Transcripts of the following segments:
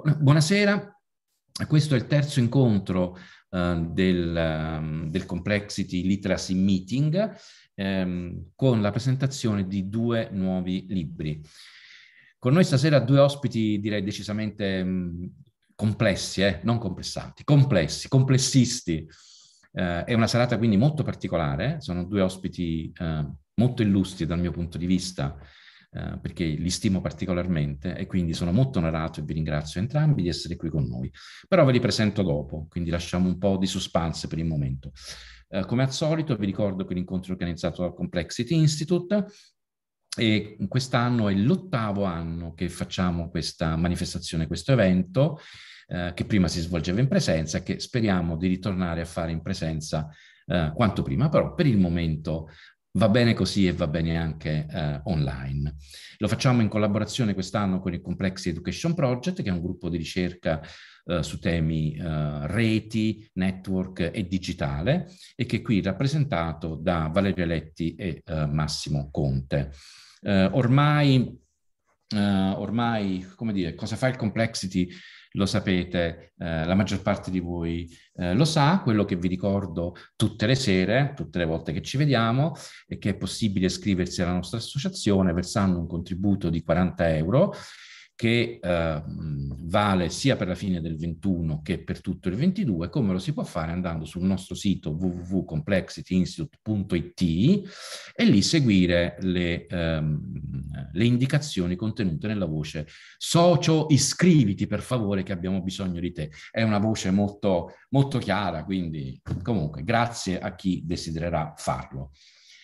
Buonasera, questo è il terzo incontro eh, del, ehm, del, Complexity Literacy Meeting ehm, con la presentazione di due nuovi libri. Con noi stasera due ospiti direi decisamente mh, ehm, complessi, eh? non complessanti, complessi, complessisti. Eh, è una serata quindi molto particolare, eh, sono due ospiti eh, molto illustri dal mio punto di vista, eh, perché li stimo particolarmente e quindi sono molto onorato e vi ringrazio entrambi di essere qui con noi. Però ve li presento dopo, quindi lasciamo un po' di suspense per il momento. Eh, come al solito vi ricordo che l'incontro è organizzato dal Complexity Institute e quest'anno è l'ottavo anno che facciamo questa manifestazione, questo evento eh, che prima si svolgeva in presenza e che speriamo di ritornare a fare in presenza eh, quanto prima, però per il momento Va bene così e va bene anche eh, online. Lo facciamo in collaborazione quest'anno con il Complex Education Project, che è un gruppo di ricerca eh, su temi eh, reti, network e digitale, e che è qui rappresentato da Valerio Letti e eh, Massimo Conte. Eh, ormai, eh, ormai, come dire, cosa fa il Complexity? lo sapete, eh, la maggior parte di voi eh, lo sa, quello che vi ricordo tutte le sere, tutte le volte che ci vediamo, è che è possibile iscriversi alla nostra associazione versando un contributo di 40 euro che eh, vale sia per la fine del 21 che per tutto il 22, come lo si può fare andando sul nostro sito www.complexityinstitute.it e lì seguire le, ehm, le indicazioni contenute nella voce socio iscriviti per favore che abbiamo bisogno di te. È una voce molto, molto chiara, quindi comunque grazie a chi desidererà farlo.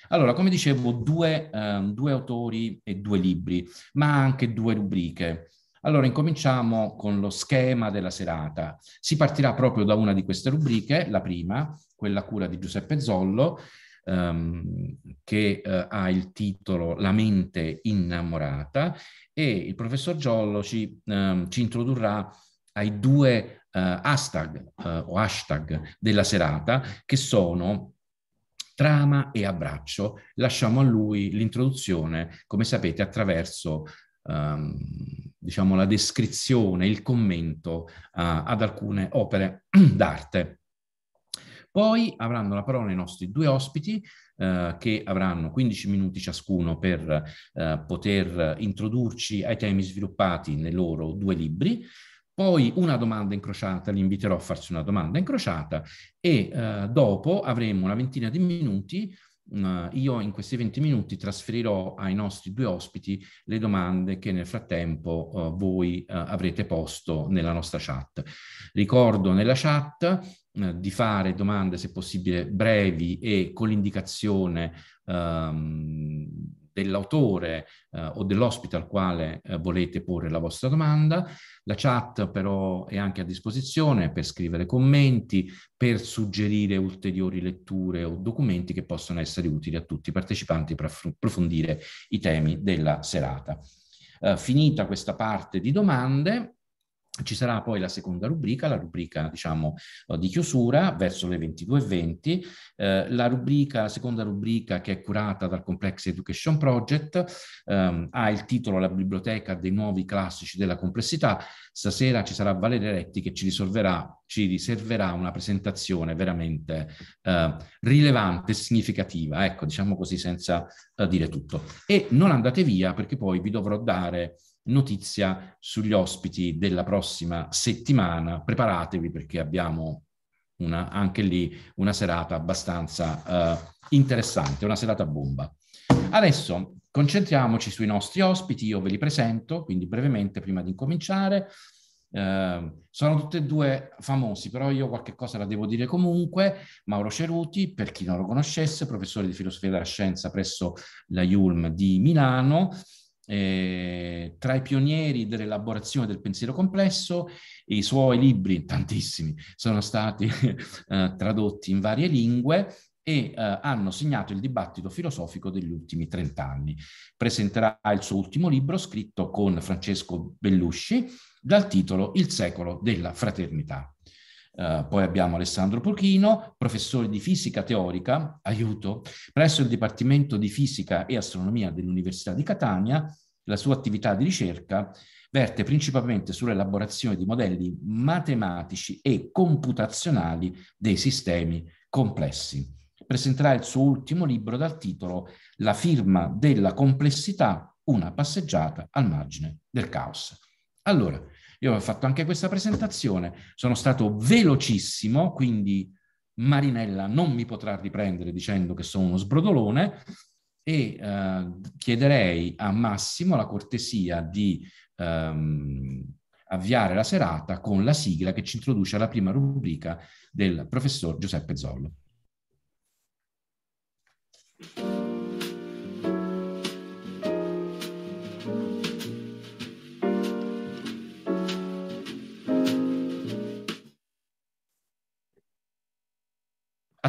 Allora, come dicevo, due, eh, due autori e due libri, ma anche due rubriche. Allora, incominciamo con lo schema della serata. Si partirà proprio da una di queste rubriche, la prima, quella cura di Giuseppe Zollo, ehm, che eh, ha il titolo La mente innamorata e il professor Giollo ci, ehm, ci introdurrà ai due eh, hashtag eh, o hashtag della serata che sono trama e abbraccio. Lasciamo a lui l'introduzione, come sapete, attraverso ehm, diciamo, la descrizione, il commento eh, ad alcune opere d'arte. Poi avranno la parola i nostri due ospiti eh, che avranno 15 minuti ciascuno per eh, poter introdurci ai temi sviluppati nei loro due libri poi una domanda incrociata, li inviterò a farsi una domanda incrociata e eh, dopo avremo una ventina di minuti. Mm, eh, io in questi 20 minuti trasferirò ai nostri due ospiti le domande che nel frattempo eh, voi eh, avrete posto nella nostra chat. Ricordo nella chat eh, di fare domande, se possibile, brevi e con l'indicazione ehm, dell'autore eh, o dell'ospite al quale eh, volete porre la vostra domanda. La chat però è anche a disposizione per scrivere commenti, per suggerire ulteriori letture o documenti che possono essere utili a tutti i partecipanti per approfondire i temi della serata. Eh, finita questa parte di domande, ci sarà poi la seconda rubrica, la rubrica diciamo, eh, di chiusura verso le 22.20, eh, la, rubrica, la seconda rubrica che è curata dal Complex Education Project ehm, ha il titolo La biblioteca dei nuovi classici della complessità. Stasera ci sarà Valeria Retti che ci risolverà ci riserverà una presentazione veramente eh, rilevante e significativa, ecco, diciamo così senza eh, dire tutto. E non andate via perché poi vi dovrò dare notizia sugli ospiti della prossima settimana. Preparatevi perché abbiamo una, anche lì una serata abbastanza eh, interessante, una serata bomba. Adesso concentriamoci sui nostri ospiti, io ve li presento, quindi brevemente prima di incominciare. Eh, sono tutti e due famosi, però io qualche cosa la devo dire comunque. Mauro Ceruti, per chi non lo conoscesse, professore di filosofia della scienza presso la IULM di Milano, eh, tra i pionieri dell'elaborazione del pensiero complesso, i suoi libri, tantissimi, sono stati eh, tradotti in varie lingue e eh, hanno segnato il dibattito filosofico degli ultimi trent'anni. Presenterà il suo ultimo libro scritto con Francesco Bellusci dal titolo Il secolo della fraternità. Eh, poi abbiamo Alessandro Pochino, professore di fisica teorica, aiuto, presso il Dipartimento di Fisica e Astronomia dell'Università di Catania. La sua attività di ricerca verte principalmente sull'elaborazione di modelli matematici e computazionali dei sistemi complessi. Presenterà il suo ultimo libro dal titolo La firma della complessità, una passeggiata al margine del caos. Allora, io ho fatto anche questa presentazione, sono stato velocissimo, quindi Marinella non mi potrà riprendere dicendo che sono uno sbrodolone e eh, chiederei a Massimo la cortesia di ehm, avviare la serata con la sigla che ci introduce alla prima rubrica del professor Giuseppe Zollo.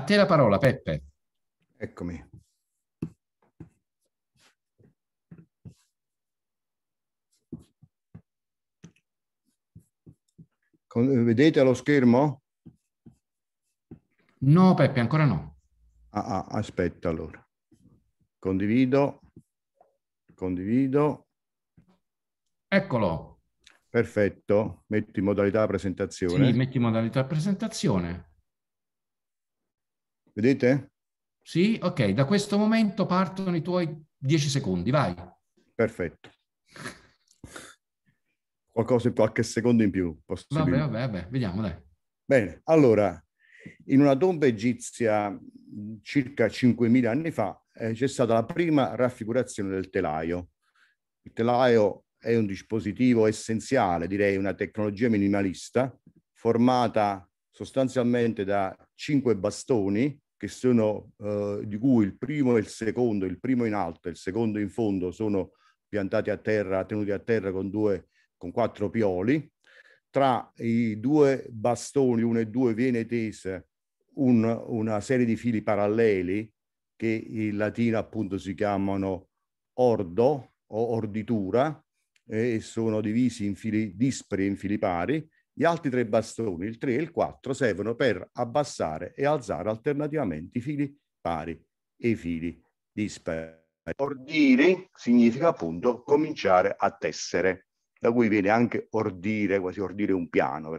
te la parola, Peppe. Eccomi. Eh, vedete lo schermo? No, Peppe, ancora no. Ah, ah, aspetta allora. Condivido, condivido. Eccolo. Perfetto, metti in modalità presentazione. Sì, metti in modalità presentazione. Vedete? Sì, ok, da questo momento partono i tuoi 10 secondi, vai. Perfetto. Qualcosa, qualche secondo in più. Possibile. Vabbè, vabbè, vabbè, vediamo, dai. Bene, allora, in una tomba egizia circa 5.000 anni fa eh, c'è stata la prima raffigurazione del telaio. Il telaio è un dispositivo essenziale, direi una tecnologia minimalista, formata sostanzialmente da cinque bastoni che sono, eh, di cui il primo e il secondo, il primo in alto e il secondo in fondo sono piantati a terra, tenuti a terra con, due, con quattro pioli. Tra i due bastoni, uno e due, viene tesa un, una serie di fili paralleli che in latino appunto si chiamano ordo o orditura e sono divisi in fili dispari, in fili pari gli altri tre bastoni, il 3 e il 4, servono per abbassare e alzare alternativamente i fili pari e i fili dispari. Ordire significa appunto cominciare a tessere, da cui viene anche ordire, quasi ordire un piano.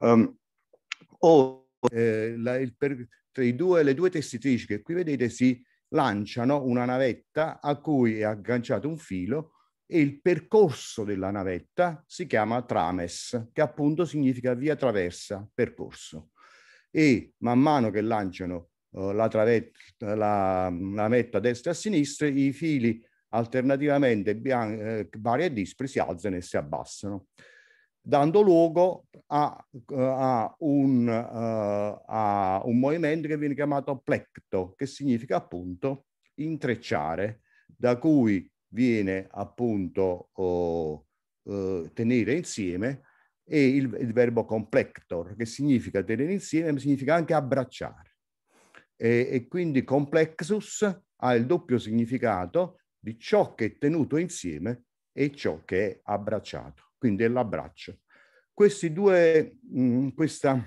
Um, o eh, la, il, per, due, le due tessitrici che qui vedete si lanciano una navetta a cui è agganciato un filo e il percorso della navetta si chiama trames, che appunto significa via traversa, percorso. E man mano che lanciano eh, la, travetta, la, navetta a destra e a sinistra, i fili alternativamente eh, vari e dispari si alzano e si abbassano, dando luogo a, a, un, uh, a un movimento che viene chiamato plecto, che significa appunto intrecciare, da cui viene appunto oh, eh, tenere insieme e il, il, verbo complector, che significa tenere insieme, significa anche abbracciare. E, e quindi complexus ha il doppio significato di ciò che è tenuto insieme e ciò che è abbracciato, quindi è l'abbraccio. Questi due, mh, mm, questa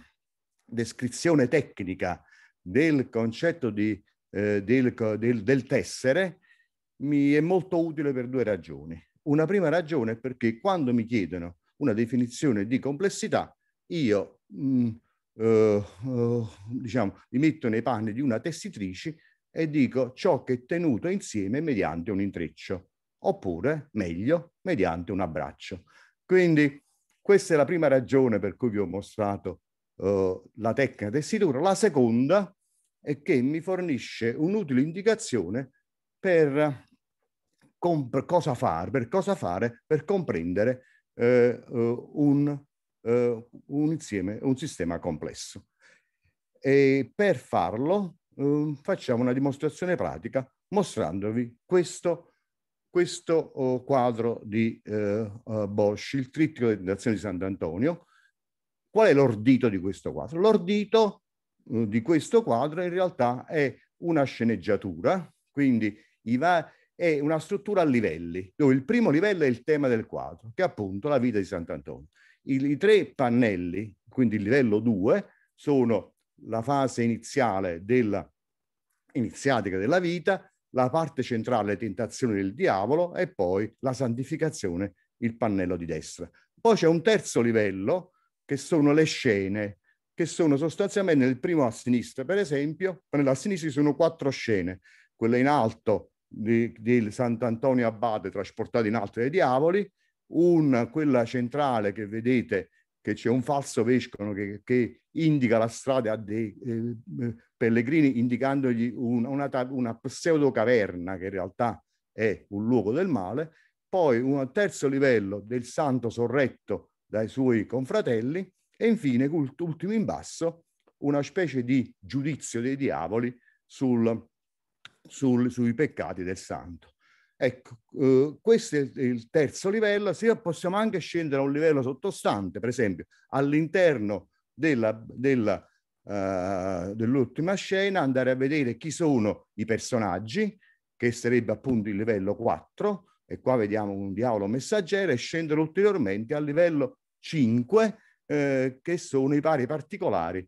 descrizione tecnica del concetto di, eh, del, del, del, tessere mi è molto utile per due ragioni. Una prima ragione è perché quando mi chiedono una definizione di complessità, io mh, mm, eh, eh, diciamo, mi metto nei panni di una tessitrice e dico ciò che è tenuto insieme mediante un intreccio, oppure meglio mediante un abbraccio. Quindi questa è la prima ragione per cui vi ho mostrato eh, la tecnica tessitura. La seconda è che mi fornisce un'utile indicazione per com- per cosa fare, per cosa fare, per comprendere eh, eh, un, eh, un, insieme, un sistema complesso. E per farlo eh, facciamo una dimostrazione pratica mostrandovi questo, questo oh, quadro di eh, eh, Bosch, il trittico delle tentazioni di Sant'Antonio. Qual è l'ordito di questo quadro? L'ordito eh, di questo quadro in realtà è una sceneggiatura, quindi i vari è una struttura a livelli, dove il primo livello è il tema del quadro, che è appunto la vita di Sant'Antonio. I, I, tre pannelli, quindi il livello 2, sono la fase iniziale della iniziatica della vita, la parte centrale, le tentazioni del diavolo e poi la santificazione, il pannello di destra. Poi c'è un terzo livello che sono le scene, che sono sostanzialmente nel primo a sinistra, per esempio, nella sinistra ci sono quattro scene, quella in alto di, del Sant'Antonio Abate trasportato in altri dei diavoli, un, quella centrale che vedete che c'è un falso vescovo che, che, indica la strada a dei eh, eh, pellegrini indicandogli un, una, una pseudo caverna che in realtà è un luogo del male, poi un terzo livello del santo sorretto dai suoi confratelli e infine, ultimo in basso, una specie di giudizio dei diavoli sul, sul, sui peccati del santo. Ecco, eh, questo è il terzo livello, se possiamo anche scendere a un livello sottostante, per esempio all'interno della, della, eh, dell'ultima scena, andare a vedere chi sono i personaggi, che sarebbe appunto il livello 4, e qua vediamo un diavolo messaggero, e scendere ulteriormente al livello 5, eh, che sono i pari particolari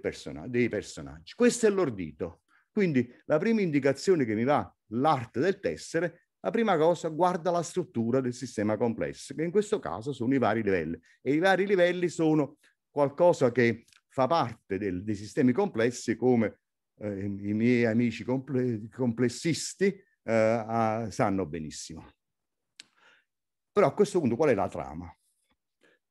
person- dei personaggi. Questo è l'ordito. Quindi la prima indicazione che mi va l'arte del tessere, la prima cosa guarda la struttura del sistema complesso, che in questo caso sono i vari livelli. E i vari livelli sono qualcosa che fa parte del, dei sistemi complessi come eh, i miei amici comple complessisti eh, sanno benissimo. Però a questo punto qual è la trama?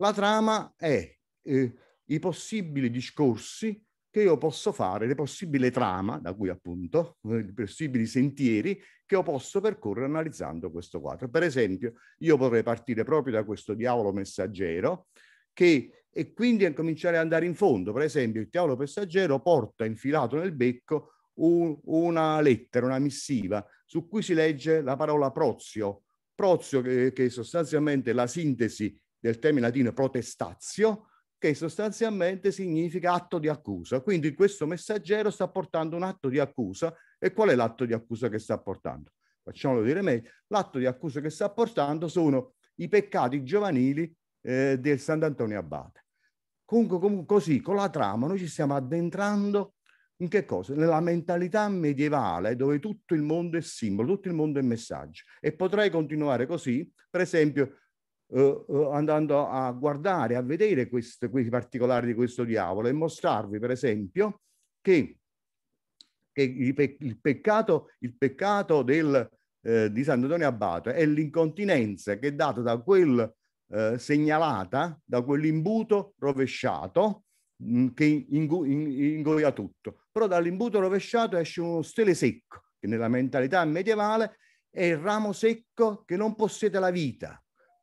La trama è eh, i possibili discorsi che io posso fare, le possibili trama, da cui appunto, eh, i possibili sentieri che io posso percorrere analizzando questo quadro. Per esempio, io potrei partire proprio da questo diavolo messaggero che, e quindi cominciare ad andare in fondo. Per esempio, il diavolo messaggero porta infilato nel becco un, una lettera, una missiva, su cui si legge la parola prozio, prozio che, che è sostanzialmente la sintesi del termine latino protestazio, che sostanzialmente significa atto di accusa. Quindi questo messaggero sta portando un atto di accusa. E qual è l'atto di accusa che sta portando? Facciamolo dire meglio. L'atto di accusa che sta portando sono i peccati giovanili eh, del Sant'Antonio Abate. Comunque, comunque così, con la trama, noi ci stiamo addentrando in che cosa? Nella mentalità medievale dove tutto il mondo è simbolo, tutto il mondo è messaggio. E potrei continuare così, per esempio, eh, eh, andando a guardare, a vedere questi particolari di questo diavolo e mostrarvi, per esempio, che, che il, pe il, peccato, il peccato del, eh, di Sant'Antonio Abbato è l'incontinenza che è data da quel eh, segnalata, da quell'imbuto rovesciato mm, che ingoia tutto. Però dall'imbuto rovesciato esce uno stele secco, che nella mentalità medievale è il ramo secco che non possiede la vita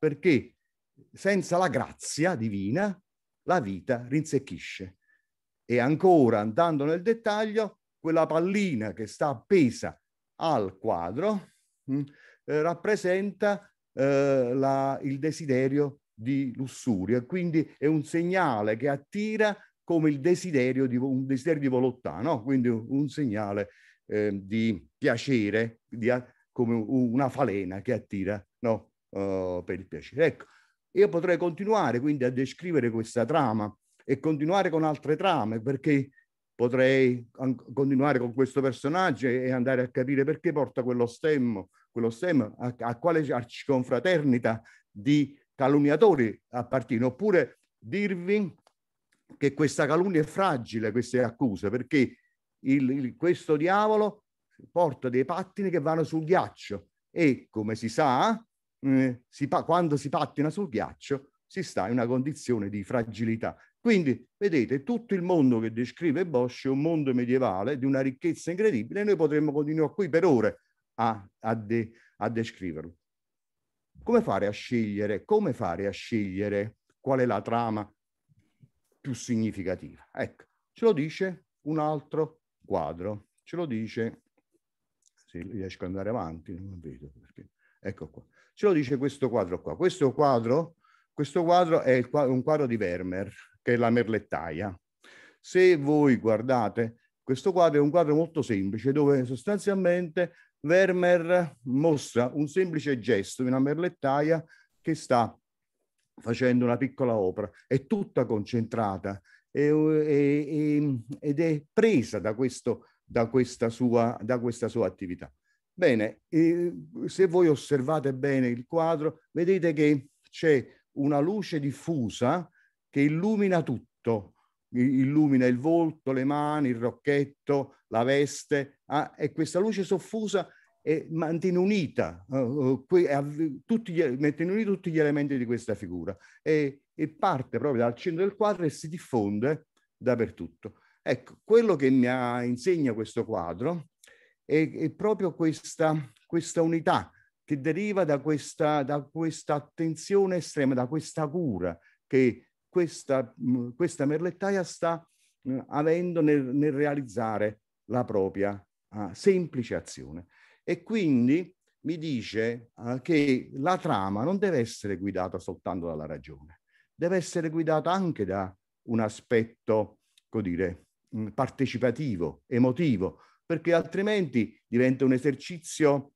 perché senza la grazia divina la vita rinsecchisce. E ancora andando nel dettaglio, quella pallina che sta appesa al quadro mh, mm, eh, rappresenta eh, la, il desiderio di lussuria, quindi è un segnale che attira come il desiderio di, un desiderio di volontà, no? quindi un segnale eh, di piacere, di, come una falena che attira no? Eh, per il piacere. Ecco, io potrei continuare quindi a descrivere questa trama e continuare con altre trame perché potrei continuare con questo personaggio e andare a capire perché porta quello stemmo, quello stemmo a, a quale arciconfraternita di calunniatori appartiene, oppure dirvi che questa calunnia è fragile, queste accuse, perché il, il, questo diavolo porta dei pattini che vanno sul ghiaccio e come si sa eh, si pa- quando si pattina sul ghiaccio si sta in una condizione di fragilità. Quindi vedete, tutto il mondo che descrive Bosch è un mondo medievale di una ricchezza incredibile e noi potremmo continuare qui per ore a, a, de- a descriverlo. Come fare a scegliere? Come fare a scegliere qual è la trama più significativa? Ecco, ce lo dice un altro quadro, ce lo dice, se riesco ad andare avanti, non vedo perché, ecco qua, Ce lo dice questo quadro qua. Questo quadro, questo quadro è un quadro di Vermeer, che è la merlettaia. Se voi guardate, questo quadro è un quadro molto semplice, dove sostanzialmente Vermeer mostra un semplice gesto di una merlettaia che sta facendo una piccola opera, è tutta concentrata e, e, ed è presa da, questo, da, questa sua, da questa sua attività. Bene, eh, se voi osservate bene il quadro, vedete che c'è una luce diffusa che illumina tutto, illumina il volto, le mani, il rocchetto, la veste ah, e questa luce soffusa mantiene unita, uh, que, uh, tutti gli, mantiene uniti tutti gli elementi di questa figura e, e parte proprio dal centro del quadro e si diffonde dappertutto. Ecco, quello che mi ha, insegna questo quadro è, è proprio questa, questa unità che deriva da questa, da questa attenzione estrema, da questa cura che questa, mm, questa merlettaia sta eh, avendo nel, nel, realizzare la propria eh, semplice azione. E quindi mi dice eh, che la trama non deve essere guidata soltanto dalla ragione, deve essere guidata anche da un aspetto, come dire, mm, partecipativo, emotivo, perché altrimenti diventa un esercizio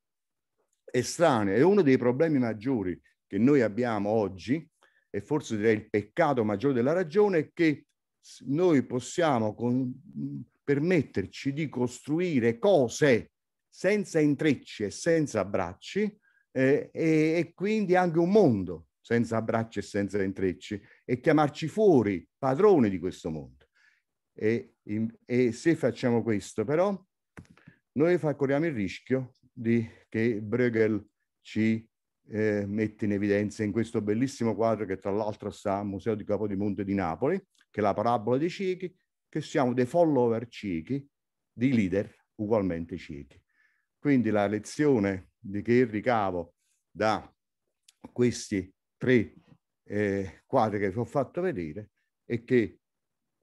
estraneo. E uno dei problemi maggiori che noi abbiamo oggi, e forse direi il peccato maggiore della ragione, è che noi possiamo con, permetterci di costruire cose senza intrecci e senza abbracci eh, e, e quindi anche un mondo senza abbracci e senza intrecci e chiamarci fuori padroni di questo mondo. E, in, e se facciamo questo però noi corriamo il rischio di, che Bruegel ci eh, mette in evidenza in questo bellissimo quadro che tra l'altro sta al Museo di Capodimonte di Napoli, che è la parabola dei ciechi, che siamo dei follower ciechi di leader ugualmente ciechi. Quindi la lezione di che ricavo da questi tre eh, quadri che vi ho fatto vedere è che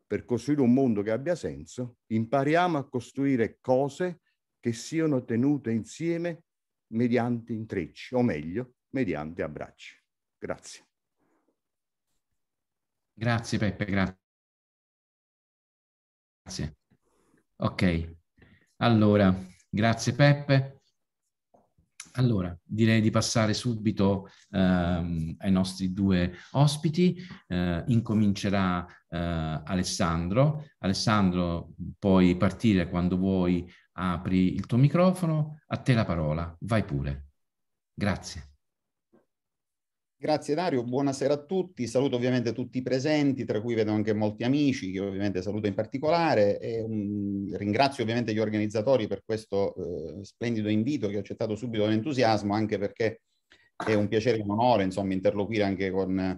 per costruire un mondo che abbia senso impariamo a costruire cose che siano tenute insieme mediante intrecci, o meglio, mediante abbracci. Grazie. Grazie Peppe, grazie. Grazie. Ok, allora, grazie Peppe. Allora, direi di passare subito ehm, ai nostri due ospiti. Eh, incomincerà eh, Alessandro. Alessandro, puoi partire quando vuoi, apri il tuo microfono, a te la parola, vai pure. Grazie. Grazie Dario, buonasera a tutti, saluto ovviamente tutti i presenti, tra cui vedo anche molti amici, che ovviamente saluto in particolare, e, um, ringrazio ovviamente gli organizzatori per questo uh, splendido invito che ho accettato subito con entusiasmo, anche perché è un piacere e un onore insomma, interloquire anche con,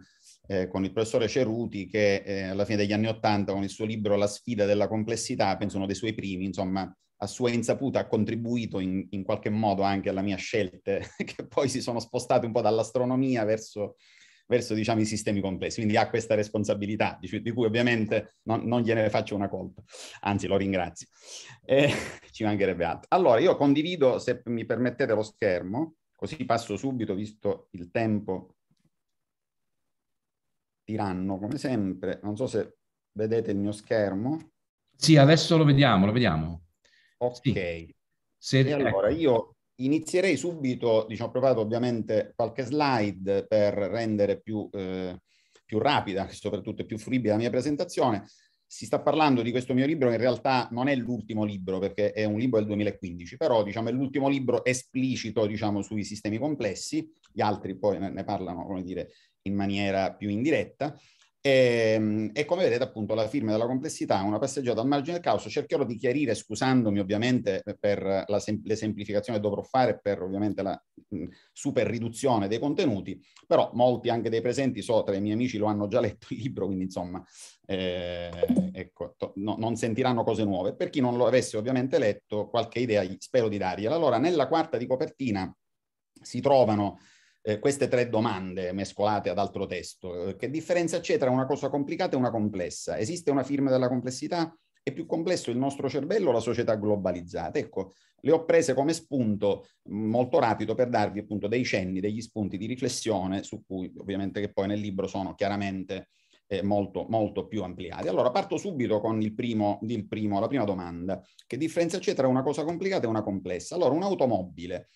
eh, con il professore Ceruti che eh, alla fine degli anni Ottanta con il suo libro La sfida della complessità, penso uno dei suoi primi, insomma, a sua insaputa ha contribuito in, in qualche modo anche alla mia scelta, che poi si sono spostate un po' dall'astronomia verso, verso diciamo, i sistemi complessi. Quindi ha questa responsabilità, di, di cui ovviamente non, non, gliene faccio una colpa, anzi lo ringrazio. Eh, ci mancherebbe altro. Allora, io condivido, se mi permettete, lo schermo, così passo subito, visto il tempo tiranno, come sempre. Non so se vedete il mio schermo. Sì, adesso lo vediamo, lo vediamo. Ok. Sì. Se... E allora ecco. io inizierei subito, diciamo, ho provato ovviamente qualche slide per rendere più, eh, più rapida, soprattutto più fruibile la mia presentazione. Si sta parlando di questo mio libro in realtà non è l'ultimo libro perché è un libro del 2015, però diciamo, è l'ultimo libro esplicito diciamo, sui sistemi complessi, gli altri poi ne parlano come dire, in maniera più indiretta. E, ehm, e, come vedete appunto la firma della complessità è una passeggiata al margine del caos. Cercherò di chiarire, scusandomi ovviamente eh, per la sem- le semplificazioni che dovrò fare, per ovviamente la mh, super riduzione dei contenuti, però molti anche dei presenti, so, tra i miei amici lo hanno già letto il libro, quindi insomma, eh, ecco, to- no, non sentiranno cose nuove. Per chi non lo avesse ovviamente letto, qualche idea spero di dargliela. Allora, nella quarta di copertina si trovano eh, queste tre domande mescolate ad altro testo. Eh, che differenza c'è tra una cosa complicata e una complessa? Esiste una firma della complessità? È più complesso il nostro cervello o la società globalizzata? Ecco, le ho prese come spunto mm, molto rapido per darvi appunto dei cenni, degli spunti di riflessione su cui ovviamente che poi nel libro sono chiaramente eh, molto, molto più ampliati. Allora parto subito con il primo, il primo, la prima domanda. Che differenza c'è tra una cosa complicata e una complessa? Allora un'automobile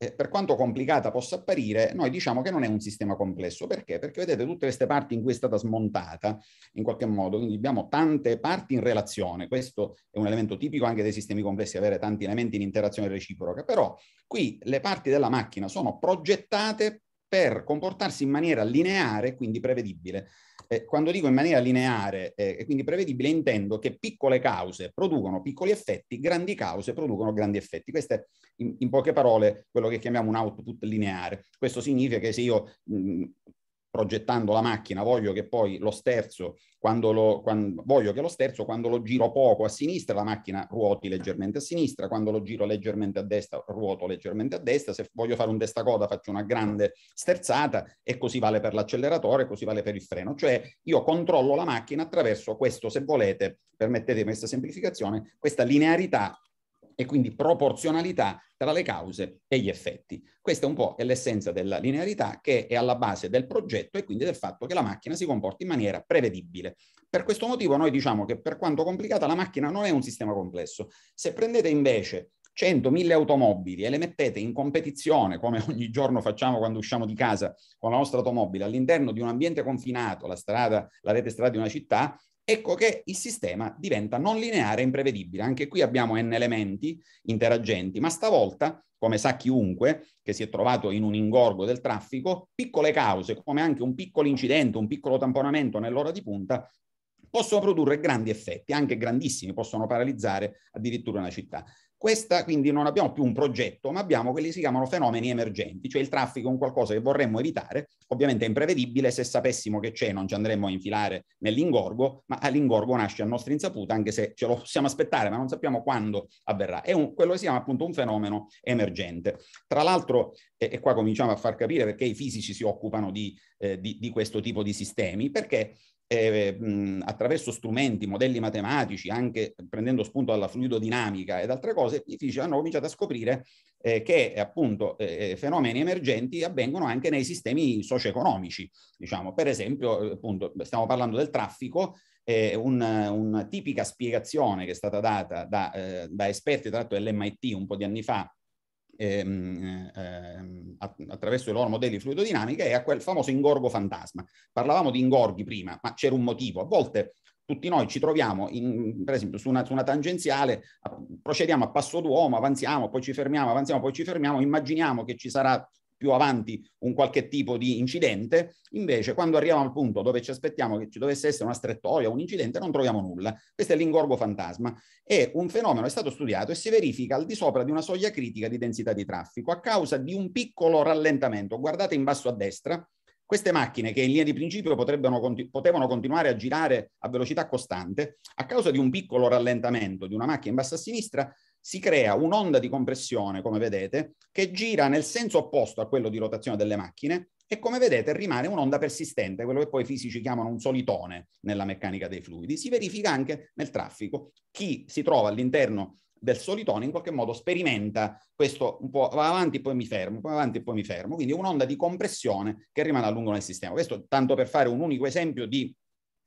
eh, per quanto complicata possa apparire, noi diciamo che non è un sistema complesso. Perché? Perché vedete tutte queste parti in cui è stata smontata in qualche modo, quindi abbiamo tante parti in relazione. Questo è un elemento tipico anche dei sistemi complessi, avere tanti elementi in interazione reciproca. Però qui le parti della macchina sono progettate per comportarsi in maniera lineare, quindi prevedibile. Eh, quando dico in maniera lineare eh, e quindi prevedibile, intendo che piccole cause producono piccoli effetti, grandi cause producono grandi effetti. Questo è in, in poche parole quello che chiamiamo un output lineare. Questo significa che se io mh, mm, progettando la macchina, voglio che poi lo sterzo, quando lo, quando, voglio che lo sterzo, quando lo giro poco a sinistra, la macchina ruoti leggermente a sinistra, quando lo giro leggermente a destra, ruoto leggermente a destra, se voglio fare un destacoda faccio una grande sterzata e così vale per l'acceleratore, così vale per il freno. Cioè io controllo la macchina attraverso questo, se volete, permettetemi questa semplificazione, questa linearità e quindi proporzionalità tra le cause e gli effetti. Questa è un po' l'essenza della linearità che è alla base del progetto e quindi del fatto che la macchina si comporti in maniera prevedibile. Per questo motivo noi diciamo che per quanto complicata la macchina non è un sistema complesso. Se prendete invece 100.000 automobili e le mettete in competizione, come ogni giorno facciamo quando usciamo di casa con la nostra automobile, all'interno di un ambiente confinato, la strada, la rete strada di una città, ecco che il sistema diventa non lineare e imprevedibile. Anche qui abbiamo n elementi interagenti, ma stavolta, come sa chiunque che si è trovato in un ingorgo del traffico, piccole cause, come anche un piccolo incidente, un piccolo tamponamento nell'ora di punta, possono produrre grandi effetti, anche grandissimi, possono paralizzare addirittura una città. Questa quindi non abbiamo più un progetto, ma abbiamo quelli che si chiamano fenomeni emergenti, cioè il traffico è un qualcosa che vorremmo evitare, ovviamente è imprevedibile, se sapessimo che c'è non ci andremmo a infilare nell'ingorgo, ma l'ingorgo nasce a nostra insaputa, anche se ce lo possiamo aspettare, ma non sappiamo quando avverrà. È un, quello che si chiama appunto un fenomeno emergente. Tra l'altro, e, e, qua cominciamo a far capire perché i fisici si occupano di, eh, di, di questo tipo di sistemi, perché eh, mh, attraverso strumenti, modelli matematici, anche prendendo spunto dalla fluidodinamica ed altre cose, i fisici hanno cominciato a scoprire eh, che eh, appunto eh, eh, fenomeni emergenti avvengono anche nei sistemi socio-economici. Diciamo, per esempio, eh, appunto, stiamo parlando del traffico, eh, una, una tipica spiegazione che è stata data da, da esperti, tra l'altro dell'MIT un po' di anni fa, ehm, ehm, attraverso i loro modelli di fluidodinamica è a quel famoso ingorgo fantasma. Parlavamo di ingorghi prima, ma c'era un motivo. A volte tutti noi ci troviamo, in, per esempio, su una, su una, tangenziale, procediamo a passo d'uomo, avanziamo, poi ci fermiamo, avanziamo, poi ci fermiamo, immaginiamo che ci sarà più avanti un qualche tipo di incidente, invece quando arriviamo al punto dove ci aspettiamo che ci dovesse essere una strettoia, un incidente, non troviamo nulla. Questo è l'ingorgo fantasma. È un fenomeno, è stato studiato e si verifica al di sopra di una soglia critica di densità di traffico a causa di un piccolo rallentamento. Guardate in basso a destra, queste macchine, che in linea di principio continu potevano continuare a girare a velocità costante, a causa di un piccolo rallentamento di una macchina in basso a sinistra, si crea un'onda di compressione, come vedete, che gira nel senso opposto a quello di rotazione delle macchine e come vedete rimane un'onda persistente, quello che poi i fisici chiamano un solitone nella meccanica dei fluidi. Si verifica anche nel traffico. Chi si trova all'interno del solitone in qualche modo sperimenta questo un po' va avanti e poi mi fermo, poi avanti e poi mi fermo, quindi un'onda di compressione che rimane a lungo nel sistema. Questo tanto per fare un unico esempio di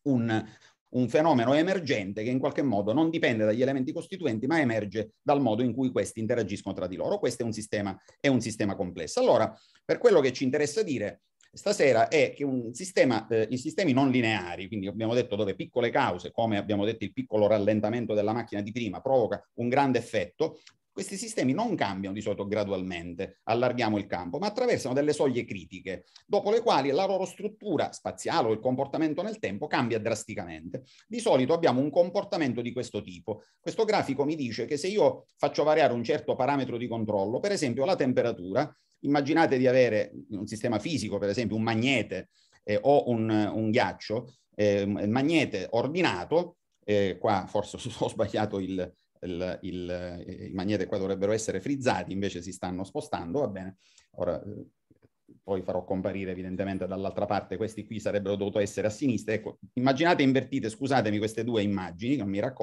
un, un fenomeno emergente che in qualche modo non dipende dagli elementi costituenti, ma emerge dal modo in cui questi interagiscono tra di loro. Questo è un sistema, è un sistema complesso. Allora, per quello che ci interessa dire stasera è che un sistema, eh, i sistemi non lineari, quindi abbiamo detto dove piccole cause, come abbiamo detto il piccolo rallentamento della macchina di prima, provoca un grande effetto, questi sistemi non cambiano di solito gradualmente, allarghiamo il campo, ma attraversano delle soglie critiche, dopo le quali la loro struttura spaziale o il comportamento nel tempo cambia drasticamente. Di solito abbiamo un comportamento di questo tipo. Questo grafico mi dice che se io faccio variare un certo parametro di controllo, per esempio la temperatura, immaginate di avere un sistema fisico, per esempio un magnete eh, o un, un ghiaccio, eh, magnete ordinato, eh, qua forse ho sbagliato il, il, il, i magneti qua dovrebbero essere frizzati, invece si stanno spostando, va bene. Ora eh, poi farò comparire evidentemente dall'altra parte, questi qui sarebbero dovuto essere a sinistra. Ecco, immaginate invertite, scusatemi queste due immagini, non mi ero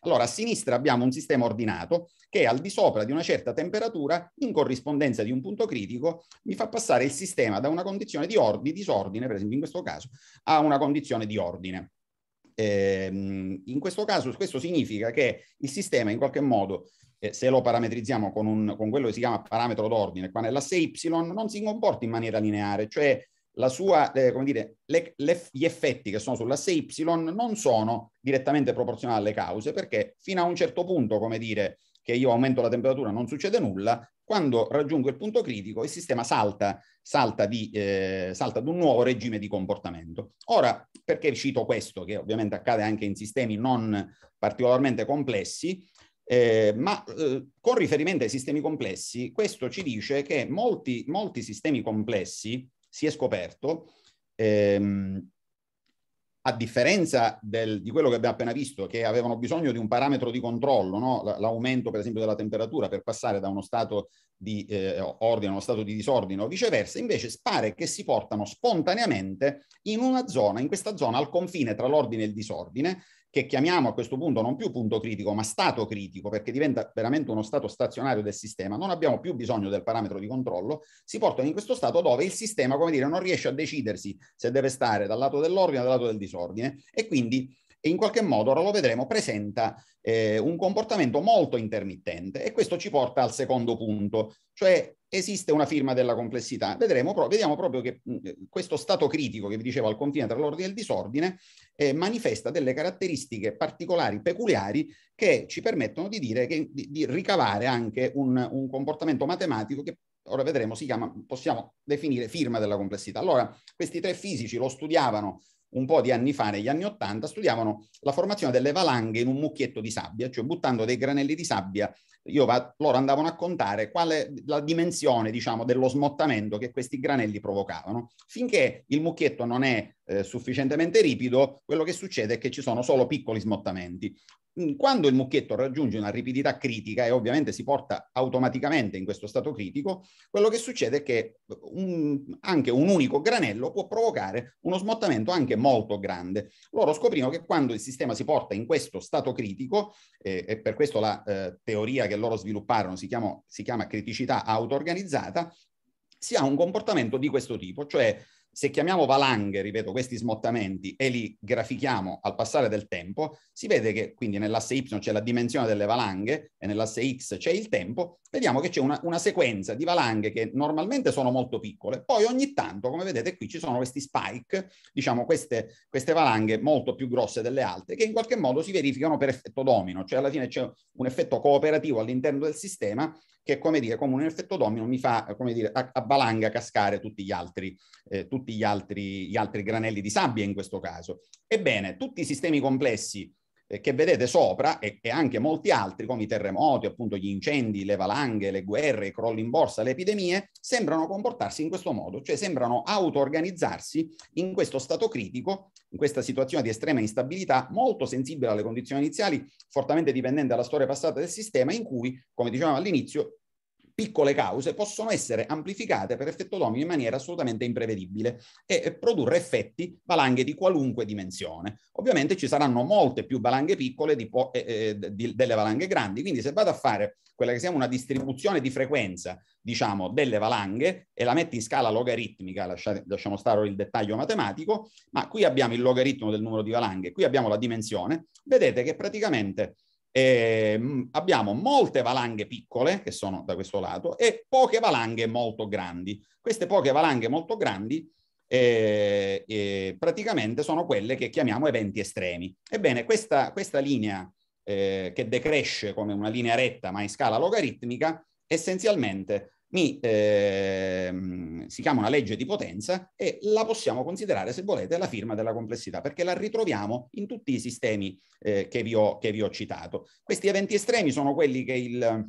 Allora, a sinistra abbiamo un sistema ordinato che al di sopra di una certa temperatura, in corrispondenza di un punto critico, mi fa passare il sistema da una condizione di, ordine, disordine, per esempio in questo caso, a una condizione di ordine. Eh, in questo caso questo significa che il sistema in qualche modo, eh, se lo parametrizziamo con, un, con quello che si chiama parametro d'ordine, qua nell'asse Y, non si comporta in maniera lineare, cioè la sua, eh, come dire, le, le, gli effetti che sono sull'asse Y non sono direttamente proporzionali alle cause, perché fino a un certo punto, come dire, che io aumento la temperatura non succede nulla, quando raggiungo il punto critico, il sistema salta, salta, di, eh, salta ad un nuovo regime di comportamento. Ora, perché cito questo, che ovviamente accade anche in sistemi non particolarmente complessi, eh, ma eh, con riferimento ai sistemi complessi, questo ci dice che molti, molti sistemi complessi, si è scoperto, ehm, a differenza del, di quello che abbiamo appena visto, che avevano bisogno di un parametro di controllo, no? l'aumento per esempio della temperatura per passare da uno stato di eh, ordine a uno stato di disordine o viceversa, invece pare che si portano spontaneamente in una zona, in questa zona al confine tra l'ordine e il disordine, che chiamiamo a questo punto non più punto critico, ma stato critico, perché diventa veramente uno stato stazionario del sistema, non abbiamo più bisogno del parametro di controllo, si portano in questo stato dove il sistema, come dire, non riesce a decidersi se deve stare dal lato dell'ordine o dal lato del disordine e quindi in qualche modo, ora lo vedremo, presenta eh, un comportamento molto intermittente e questo ci porta al secondo punto, cioè esiste una firma della complessità. Vedremo, pro- vediamo proprio che mh, mm, eh, questo stato critico che vi dicevo al confine tra l'ordine e il disordine eh, manifesta delle caratteristiche particolari, peculiari, che ci permettono di dire che, di, di ricavare anche un, un comportamento matematico che ora vedremo si chiama, possiamo definire firma della complessità. Allora, questi tre fisici lo studiavano un po' di anni fa, negli anni Ottanta, studiavano la formazione delle valanghe in un mucchietto di sabbia, cioè buttando dei granelli di sabbia va, loro andavano a contare quale la dimensione, diciamo, dello smottamento che questi granelli provocavano. Finché il mucchietto non è eh, sufficientemente ripido, quello che succede è che ci sono solo piccoli smottamenti. Mm, quando il mucchietto raggiunge una ripidità critica e ovviamente si porta automaticamente in questo stato critico, quello che succede è che un, anche un unico granello può provocare uno smottamento anche molto grande. Loro scoprirono che quando il sistema si porta in questo stato critico, eh, e per questo la eh, teoria che che loro svilupparono, si, chiama, si chiama criticità auto-organizzata, si ha un comportamento di questo tipo, cioè se chiamiamo valanghe, ripeto, questi smottamenti e li grafichiamo al passare del tempo, si vede che quindi nell'asse Y c'è la dimensione delle valanghe e nell'asse X c'è il tempo, vediamo che c'è una, una, sequenza di valanghe che normalmente sono molto piccole, poi ogni tanto, come vedete qui, ci sono questi spike, diciamo queste, queste valanghe molto più grosse delle altre, che in qualche modo si verificano per effetto domino, cioè alla fine c'è un effetto cooperativo all'interno del sistema che, come dire, come un effetto domino mi fa, come dire, a, a valanga cascare tutti gli altri, eh, tutti tutti gli altri, gli altri granelli di sabbia in questo caso. Ebbene, tutti i sistemi complessi eh, che vedete sopra e, e, anche molti altri come i terremoti, appunto gli incendi, le valanghe, le guerre, i crolli in borsa, le epidemie, sembrano comportarsi in questo modo, cioè sembrano auto-organizzarsi in questo stato critico, in questa situazione di estrema instabilità, molto sensibile alle condizioni iniziali, fortemente dipendente dalla storia passata del sistema, in cui, come dicevamo all'inizio, piccole cause possono essere amplificate per effetto domino in maniera assolutamente imprevedibile e produrre effetti valanghe di qualunque dimensione. Ovviamente ci saranno molte più valanghe piccole di po- eh, di, delle valanghe grandi, quindi se vado a fare quella che siamo una distribuzione di frequenza, diciamo, delle valanghe e la metti in scala logaritmica, lasciate, lasciamo stare il dettaglio matematico, ma qui abbiamo il logaritmo del numero di valanghe, qui abbiamo la dimensione, vedete che praticamente eh, abbiamo molte valanghe piccole, che sono da questo lato, e poche valanghe molto grandi. Queste poche valanghe molto grandi eh, eh, praticamente sono quelle che chiamiamo eventi estremi. Ebbene, questa, questa linea eh, che decresce come una linea retta ma in scala logaritmica, essenzialmente mi, eh, si chiama una legge di potenza e la possiamo considerare, se volete, la firma della complessità, perché la ritroviamo in tutti i sistemi eh, che, vi ho, che vi ho citato. Questi eventi estremi sono quelli che il,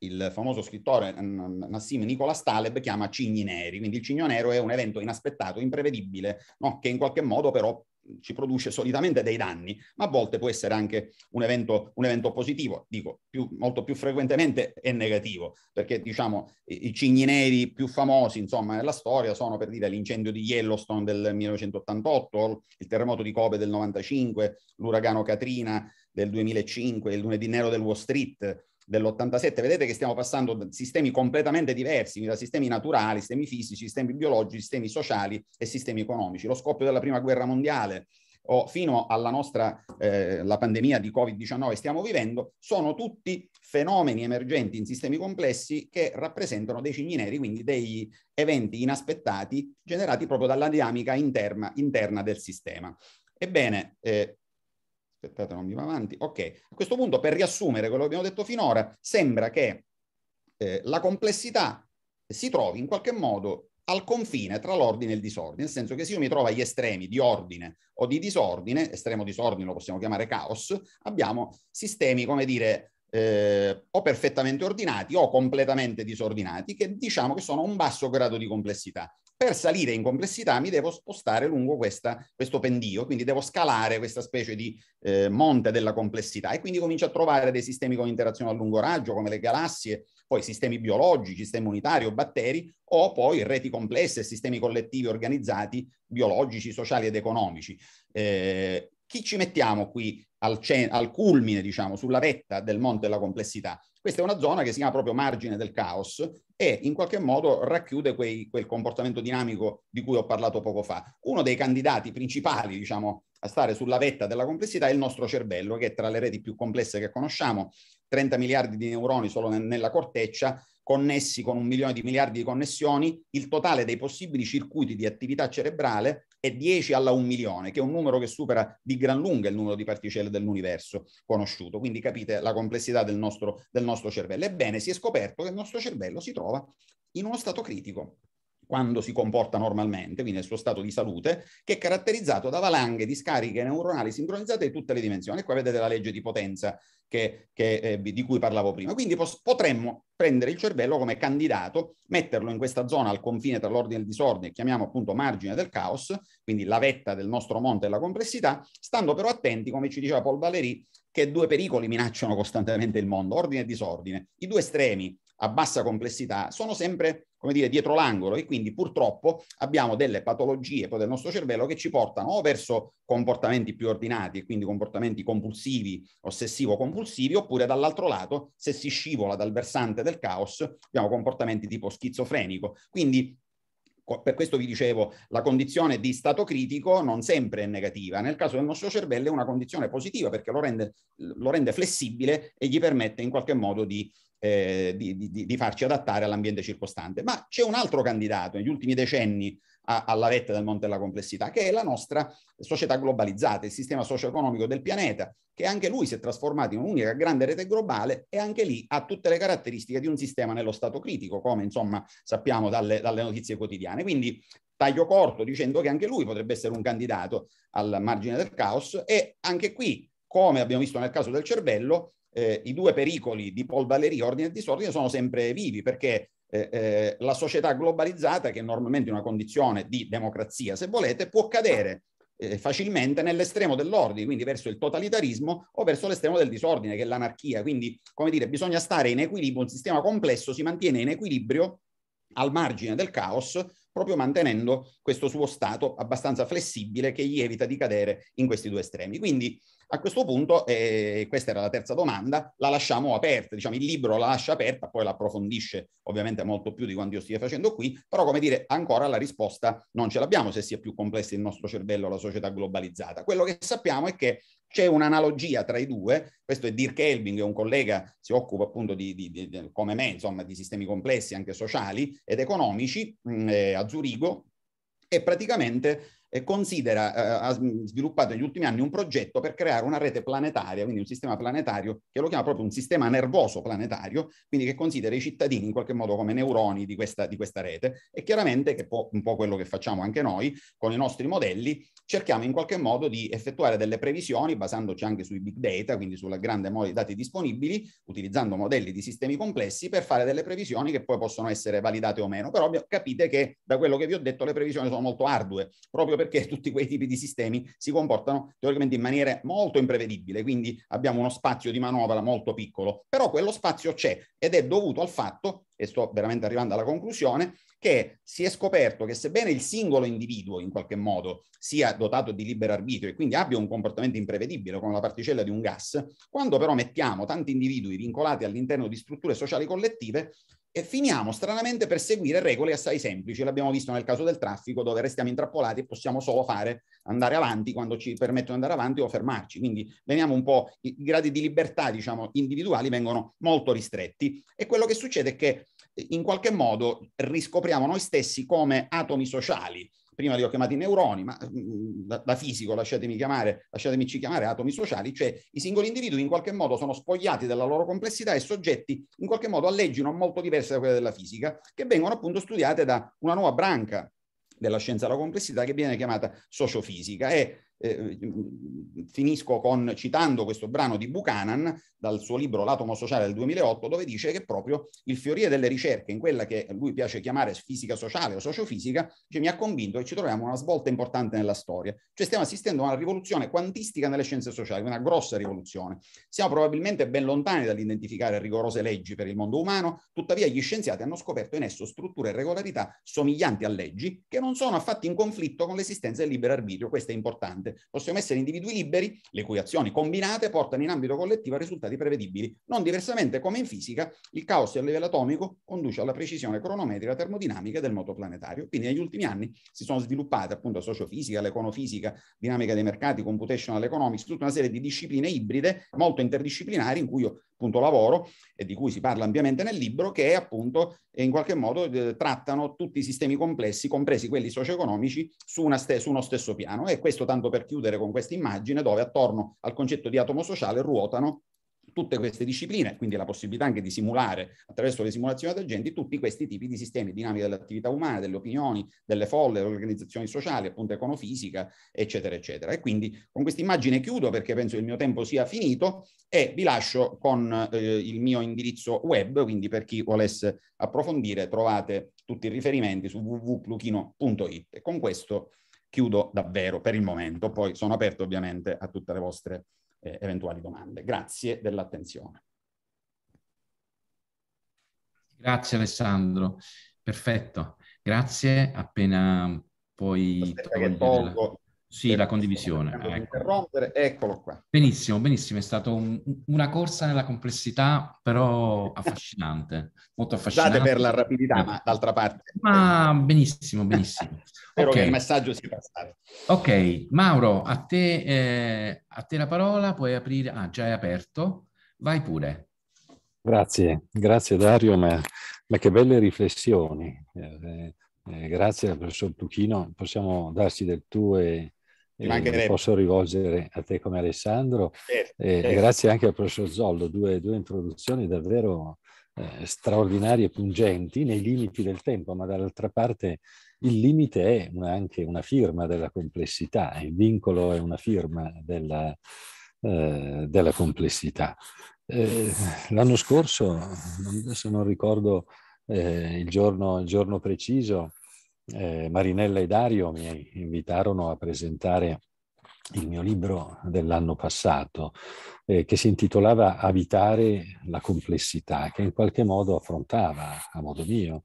il famoso scrittore Nassim Nicolas Taleb chiama cigni neri, quindi il cigno nero è un evento inaspettato, imprevedibile, no? che in qualche modo però ci produce solitamente dei danni, ma a volte può essere anche un evento, un evento positivo, dico più, molto più frequentemente è negativo, perché diciamo i, i cigni neri più famosi insomma nella storia sono per dire l'incendio di Yellowstone del 1988, il terremoto di Kobe del 95, l'uragano Katrina del 2005, il lunedì nero del Wall Street, dell'87, vedete che stiamo passando da sistemi completamente diversi, da sistemi naturali, sistemi fisici, sistemi biologici, sistemi sociali e sistemi economici. Lo scoppio della Prima Guerra Mondiale o fino alla nostra eh, la pandemia di Covid-19 stiamo vivendo, sono tutti fenomeni emergenti in sistemi complessi che rappresentano dei cigni neri, quindi degli eventi inaspettati generati proprio dalla dinamica interna, interna del sistema. Ebbene, eh, aspettate, non mi va avanti. Ok, a questo punto, per riassumere quello che abbiamo detto finora, sembra che eh, la complessità si trovi in qualche modo al confine tra l'ordine e il disordine, nel senso che se io mi trovo agli estremi di ordine o di disordine, estremo disordine lo possiamo chiamare caos, abbiamo sistemi, come dire, eh, o perfettamente ordinati o completamente disordinati, che diciamo che sono un basso grado di complessità. Per salire in complessità mi devo spostare lungo questa, questo pendio, quindi devo scalare questa specie di eh, monte della complessità e quindi comincio a trovare dei sistemi con interazione a lungo raggio, come le galassie, poi sistemi biologici, sistemi unitari o batteri, o poi reti complesse, sistemi collettivi organizzati, biologici, sociali ed economici. Eh, chi ci mettiamo qui al, al culmine, diciamo, sulla vetta del monte della complessità? Questa è una zona che si chiama proprio margine del caos e in qualche modo racchiude quei, quel comportamento dinamico di cui ho parlato poco fa. Uno dei candidati principali, diciamo, a stare sulla vetta della complessità è il nostro cervello, che è tra le reti più complesse che conosciamo, 30 miliardi di neuroni solo ne nella corteccia, connessi con un milione di miliardi di connessioni, il totale dei possibili circuiti di attività cerebrale e 10 alla 1 milione, che è un numero che supera di gran lunga il numero di particelle dell'universo conosciuto. Quindi capite la complessità del nostro, del nostro cervello. Ebbene, si è scoperto che il nostro cervello si trova in uno stato critico quando si comporta normalmente, quindi nel suo stato di salute, che è caratterizzato da valanghe di scariche neuronali sincronizzate di tutte le dimensioni. E qua vedete la legge di potenza che, che, eh, di cui parlavo prima. Quindi potremmo prendere il cervello come candidato, metterlo in questa zona al confine tra l'ordine e il disordine, chiamiamo appunto margine del caos, quindi la vetta del nostro monte della complessità, stando però attenti, come ci diceva Paul Valéry, che due pericoli minacciano costantemente il mondo, ordine e disordine. I due estremi a bassa complessità sono sempre come dire, dietro l'angolo e quindi purtroppo abbiamo delle patologie poi del nostro cervello che ci portano o verso comportamenti più ordinati e quindi comportamenti compulsivi, ossessivo-compulsivi, oppure dall'altro lato, se si scivola dal versante del caos, abbiamo comportamenti tipo schizofrenico. Quindi per questo vi dicevo, la condizione di stato critico non sempre è negativa, nel caso del nostro cervello è una condizione positiva perché lo rende, lo rende flessibile e gli permette in qualche modo di eh, di, di, di, farci adattare all'ambiente circostante. Ma c'è un altro candidato negli ultimi decenni a, alla vetta del Monte della Complessità, che è la nostra società globalizzata, il sistema socio-economico del pianeta, che anche lui si è trasformato in un'unica grande rete globale e anche lì ha tutte le caratteristiche di un sistema nello stato critico, come insomma sappiamo dalle, dalle notizie quotidiane. Quindi taglio corto dicendo che anche lui potrebbe essere un candidato al margine del caos e anche qui come abbiamo visto nel caso del cervello, eh, i due pericoli di Paul polvaleria, ordine e disordine, sono sempre vivi perché eh, eh, la società globalizzata, che è normalmente è una condizione di democrazia, se volete, può cadere eh, facilmente nell'estremo dell'ordine, quindi verso il totalitarismo o verso l'estremo del disordine, che è l'anarchia. Quindi, come dire, bisogna stare in equilibrio, un sistema complesso si mantiene in equilibrio al margine del caos, proprio mantenendo questo suo stato abbastanza flessibile che gli evita di cadere in questi due estremi. Quindi a questo punto, eh, questa era la terza domanda, la lasciamo aperta, diciamo il libro la lascia aperta, poi l'approfondisce ovviamente molto più di quanto io stia facendo qui, però come dire, ancora la risposta non ce l'abbiamo se sia più complessa il nostro cervello, o la società globalizzata. Quello che sappiamo è che c'è un'analogia tra i due, questo è Dirk Elving, è un collega, si occupa appunto di, di, di, come me, insomma, di sistemi complessi anche sociali ed economici mh, mm, eh, a Zurigo, e praticamente considera, eh, ha sviluppato negli ultimi anni un progetto per creare una rete planetaria, quindi un sistema planetario, che lo chiama proprio un sistema nervoso planetario, quindi che considera i cittadini in qualche modo come neuroni di questa, di questa rete e chiaramente, che può, un po' quello che facciamo anche noi con i nostri modelli, cerchiamo in qualche modo di effettuare delle previsioni basandoci anche sui big data, quindi sulla grande mole di dati disponibili, utilizzando modelli di sistemi complessi per fare delle previsioni che poi possono essere validate o meno. Però capite che da quello che vi ho detto le previsioni sono molto ardue, proprio perché tutti quei tipi di sistemi si comportano teoricamente in maniera molto imprevedibile, quindi abbiamo uno spazio di manovra molto piccolo, però quello spazio c'è ed è dovuto al fatto, e sto veramente arrivando alla conclusione, che si è scoperto che sebbene il singolo individuo in qualche modo sia dotato di libero arbitrio e quindi abbia un comportamento imprevedibile come la particella di un gas, quando però mettiamo tanti individui vincolati all'interno di strutture sociali collettive, e finiamo stranamente per seguire regole assai semplici. L'abbiamo visto nel caso del traffico, dove restiamo intrappolati e possiamo solo fare andare avanti quando ci permettono di andare avanti o fermarci. Quindi veniamo un po', i, gradi di libertà, diciamo, individuali vengono molto ristretti. E quello che succede è che eh, in qualche modo riscopriamo noi stessi come atomi sociali prima li ho chiamati neuroni, ma mm, mm, da, da fisico lasciatemi chiamare, lasciatemici chiamare atomi sociali, cioè i singoli individui in qualche modo sono spogliati della loro complessità e soggetti in qualche modo a leggi non molto diverse da quelle della fisica, che vengono appunto studiate da una nuova branca della scienza della complessità che viene chiamata sociofisica e eh, finisco con, citando questo brano di Buchanan dal suo libro L'atomo sociale del 2008, dove dice che proprio il fiorire delle ricerche in quella che lui piace chiamare fisica sociale o sociofisica, cioè, mi ha convinto che ci troviamo una svolta importante nella storia. Cioè stiamo assistendo a una rivoluzione quantistica nelle scienze sociali, una grossa rivoluzione. Siamo probabilmente ben lontani dall'identificare rigorose leggi per il mondo umano, tuttavia gli scienziati hanno scoperto in esso strutture e regolarità somiglianti a leggi che non sono affatto in conflitto con l'esistenza del libero arbitrio, questo è importante Possiamo essere individui liberi, le cui azioni combinate portano in ambito collettivo a risultati prevedibili. Non diversamente come in fisica, il caos a livello atomico conduce alla precisione cronometrica termodinamica del moto planetario. Quindi negli ultimi anni si sono sviluppate appunto la sociofisica, l'econofisica, dinamica dei mercati, computational economics, tutta una serie di discipline ibride molto interdisciplinari in cui io appunto lavoro, e di cui si parla ampiamente nel libro, che appunto in qualche modo eh, trattano tutti i sistemi complessi, compresi quelli socio-economici, su, ste- su, uno stesso piano. E questo tanto per chiudere con questa immagine dove attorno al concetto di atomo sociale ruotano tutte queste discipline, quindi la possibilità anche di simulare attraverso le simulazioni ad agenti tutti questi tipi di sistemi dinamici dell'attività umana, delle opinioni, delle folle, delle organizzazioni sociali, appunto econofisica, eccetera, eccetera. E quindi con questa immagine chiudo perché penso il mio tempo sia finito e vi lascio con eh, il mio indirizzo web, quindi per chi volesse approfondire trovate tutti i riferimenti su www.pluchino.it. E con questo chiudo davvero per il momento, poi sono aperto ovviamente a tutte le vostre eh, eventuali domande. Grazie dell'attenzione. Grazie Alessandro, perfetto. Grazie, appena poi... Aspetta che tolgo, sì, la condivisione. Ecco. Eccolo qua. Benissimo, benissimo, è stata un, una corsa nella complessità, però affascinante, molto affascinante. Scusate per la rapidità, ma d'altra parte. Ma benissimo, benissimo. Spero okay. che il messaggio sia passato. Ok, Mauro, a te, eh, a te la parola, puoi aprire... Ah, già è aperto, vai pure. Grazie, grazie Dario, ma, ma che belle riflessioni. Eh, eh grazie al professor Tuchino, possiamo darci del tuo e mi posso rivolgere a te come Alessandro. Certo, certo. E grazie anche al professor Zollo, due, due introduzioni davvero eh, straordinarie e pungenti nei limiti del tempo, ma dall'altra parte il limite è una, anche una firma della complessità, il vincolo è una firma della, eh, della complessità. Eh, l'anno scorso, adesso non ricordo eh, il giorno, il giorno preciso, eh, Marinella e Dario mi invitarono a presentare il mio libro dell'anno passato, eh, che si intitolava Abitare la complessità, che in qualche modo affrontava, a modo mio,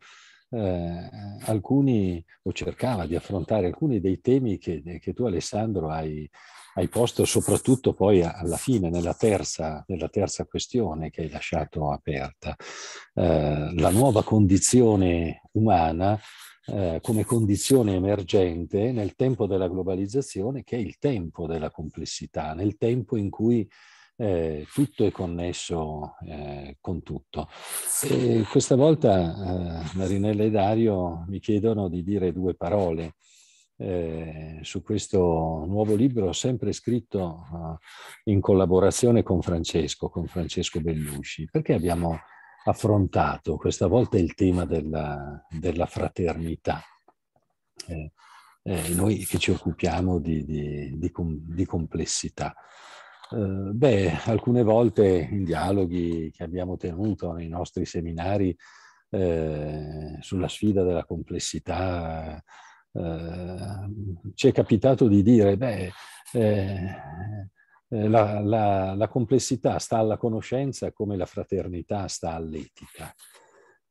eh, alcuni, o cercava di affrontare alcuni dei temi che, che tu Alessandro hai, hai, posto, soprattutto poi alla fine, nella terza, nella terza questione che hai lasciato aperta. Eh, la nuova condizione umana eh, come condizione emergente nel tempo della globalizzazione, che è il tempo della complessità, nel tempo in cui eh, tutto è connesso eh, con tutto. E questa volta eh, Marinella e Dario mi chiedono di dire due parole. Eh, su questo nuovo libro, sempre scritto uh, in collaborazione con Francesco, con Francesco Bellusci, perché abbiamo affrontato, questa volta il tema della, della fraternità. Eh, eh, noi che ci occupiamo di, di, di, di complessità. Eh, beh, alcune volte in dialoghi che abbiamo tenuto nei nostri seminari eh, sulla sfida della complessità, eh, ci è capitato di dire, beh, eh, eh, la, la, la, complessità sta alla conoscenza come la fraternità sta all'etica.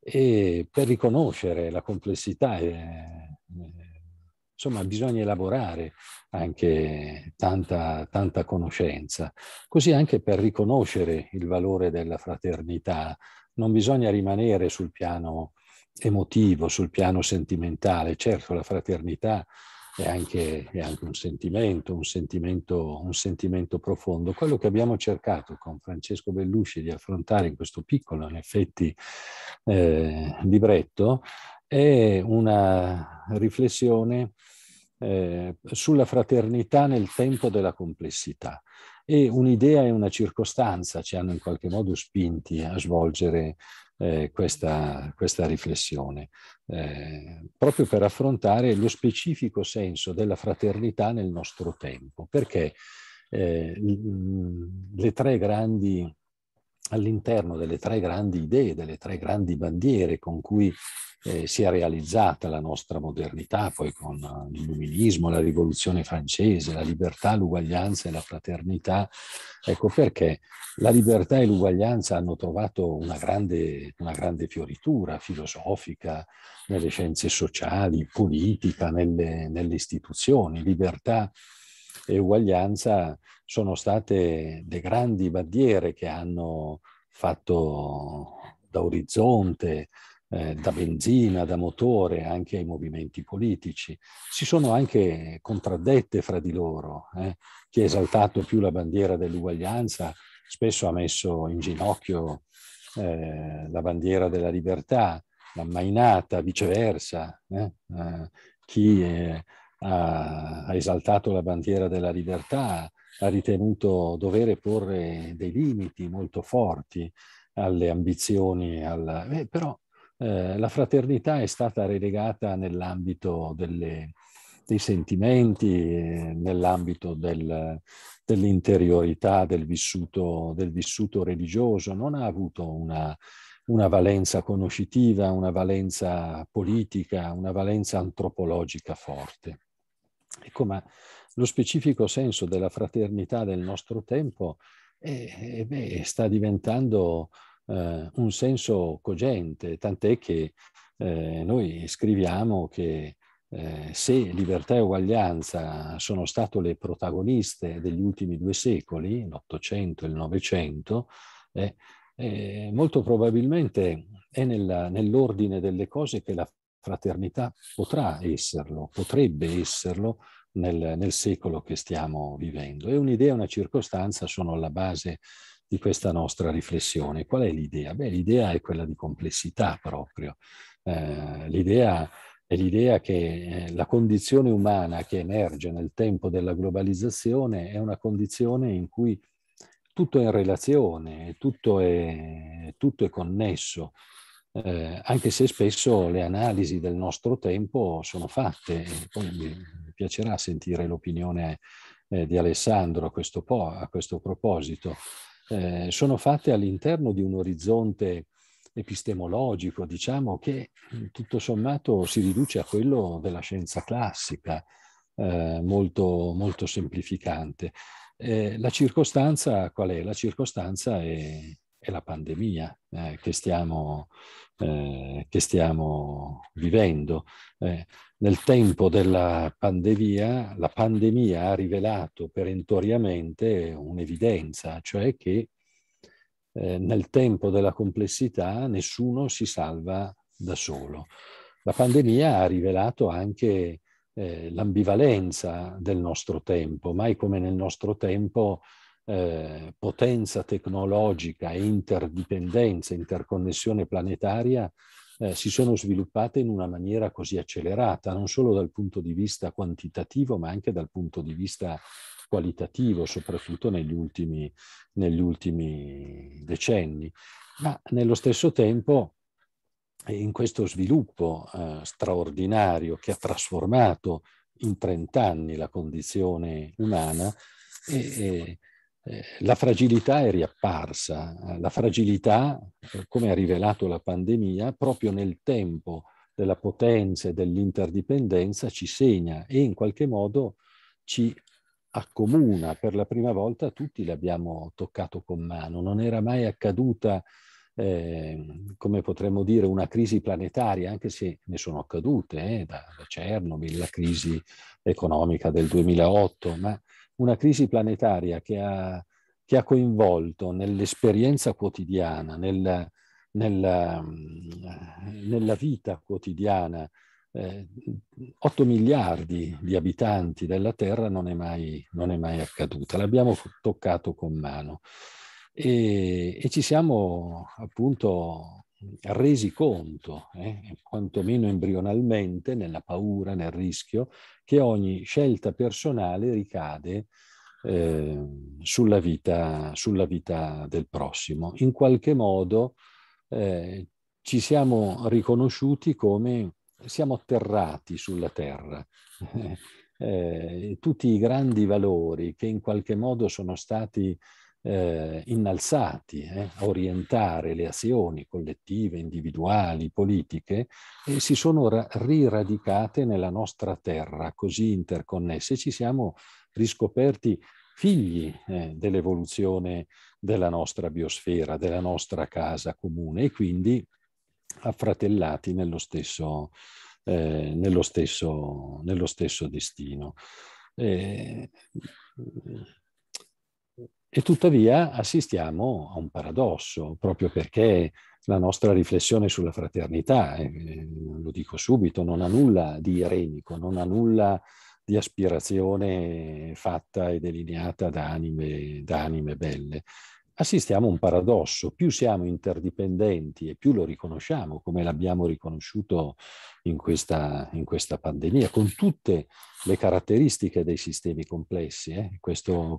E per riconoscere la complessità, eh, eh, insomma, bisogna elaborare anche tanta, tanta conoscenza, così anche per riconoscere il valore della fraternità. Non bisogna rimanere sul piano emotivo, sul piano sentimentale. Certo, la fraternità è anche, è anche un, sentimento, un, sentimento, un sentimento profondo. Quello che abbiamo cercato con Francesco Bellusci di affrontare in questo piccolo, in effetti, eh, libretto è una riflessione eh, sulla fraternità nel tempo della complessità e un'idea e una circostanza ci hanno in qualche modo spinti a svolgere eh, questa, questa, riflessione, eh, proprio per affrontare lo specifico senso della fraternità nel nostro tempo, perché eh, le tre grandi all'interno delle tre grandi idee, delle tre grandi bandiere con cui eh, si è realizzata la nostra modernità, poi con eh, l'illuminismo, la rivoluzione francese, la libertà, l'uguaglianza e la fraternità. Ecco perché la libertà e l'uguaglianza hanno trovato una grande, una grande fioritura filosofica nelle scienze sociali, politica, nelle, nelle istituzioni. Libertà e uguaglianza sono state le grandi bandiere che hanno fatto da orizzonte, eh, da benzina, da motore anche ai movimenti politici. Si sono anche contraddette fra di loro. Eh. Chi ha esaltato più la bandiera dell'uguaglianza spesso ha messo in ginocchio eh, la bandiera della libertà, l'ammainata, viceversa. Eh, eh. chi eh, ha, ha esaltato la bandiera della libertà ha ritenuto dovere porre dei limiti molto forti alle ambizioni, al... eh, però eh, la fraternità è stata relegata nell'ambito delle, dei sentimenti, nell'ambito del, dell'interiorità, del vissuto, del vissuto, religioso, non ha avuto una, una, valenza conoscitiva, una valenza politica, una valenza antropologica forte. Ecco, ma lo specifico senso della fraternità del nostro tempo eh, eh, beh, sta diventando eh, un senso cogente, tant'è che eh, noi scriviamo che eh, se libertà e uguaglianza sono state le protagoniste degli ultimi due secoli, l'Ottocento e il Novecento, eh, molto probabilmente è nella, nell'ordine delle cose che la fraternità potrà esserlo, potrebbe esserlo, nel, nel secolo che stiamo vivendo. E un'idea e una circostanza sono alla base di questa nostra riflessione. Qual è l'idea? Beh, l'idea è quella di complessità proprio. Eh, l'idea è l'idea che eh, la condizione umana che emerge nel tempo della globalizzazione è una condizione in cui tutto è in relazione, tutto è, tutto è connesso, eh, anche se spesso le analisi del nostro tempo sono fatte, poi piacerà sentire l'opinione eh, di Alessandro a questo, po- a questo proposito, eh, sono fatte all'interno di un orizzonte epistemologico, diciamo, che mm, tutto sommato si riduce a quello della scienza classica, eh, molto, molto semplificante. Eh, la circostanza qual è? La circostanza è è la pandemia eh, che, stiamo, eh, che, stiamo, vivendo. Eh, nel tempo della pandemia, la pandemia ha rivelato perentoriamente un'evidenza, cioè che eh, nel tempo della complessità nessuno si salva da solo. La pandemia ha rivelato anche eh, l'ambivalenza del nostro tempo, mai come nel nostro tempo eh, potenza tecnologica e interdipendenza, interconnessione planetaria eh, si sono sviluppate in una maniera così accelerata, non solo dal punto di vista quantitativo, ma anche dal punto di vista qualitativo, soprattutto negli ultimi, negli ultimi decenni. Ma nello stesso tempo eh, in questo sviluppo eh, straordinario che ha trasformato in 30 anni la condizione umana, e, e eh, la fragilità è riapparsa, eh, la fragilità, eh, come ha rivelato la pandemia, proprio nel tempo della potenza e dell'interdipendenza ci segna e in qualche modo ci accomuna. Per la prima volta tutti l'abbiamo toccato con mano, non era mai accaduta, eh, come potremmo dire, una crisi planetaria, anche se ne sono accadute, eh, da, da Chernobyl, la crisi economica del 2008, ma una crisi planetaria che ha, che ha coinvolto nell'esperienza quotidiana, nel, nella, mm, nella, vita quotidiana, eh, 8 miliardi di abitanti della Terra non è mai, non è mai accaduta, l'abbiamo toccato con mano. E, e, ci siamo appunto resi conto, eh, quantomeno embrionalmente, nella paura, nel rischio, che ogni scelta personale ricade eh, sulla, vita, sulla, vita, del prossimo. In qualche modo eh, ci siamo riconosciuti come siamo atterrati sulla terra. Eh, tutti i grandi valori che in qualche modo sono stati eh, innalzati eh, a orientare le azioni collettive, individuali, politiche, e si sono ra- riradicate nella nostra terra, così interconnesse. Ci siamo riscoperti figli eh, dell'evoluzione della nostra biosfera, della nostra casa comune e quindi affratellati nello stesso, eh, nello stesso, nello stesso destino. Eh, e tuttavia assistiamo a un paradosso, proprio perché la nostra riflessione sulla fraternità, eh, eh, lo dico subito, non ha nulla di irenico, non ha nulla di aspirazione fatta e delineata da anime, da anime belle. Assistiamo a un paradosso, più siamo interdipendenti e più lo riconosciamo, come l'abbiamo riconosciuto in questa, in questa pandemia, con tutte le caratteristiche dei sistemi complessi. Eh? Questo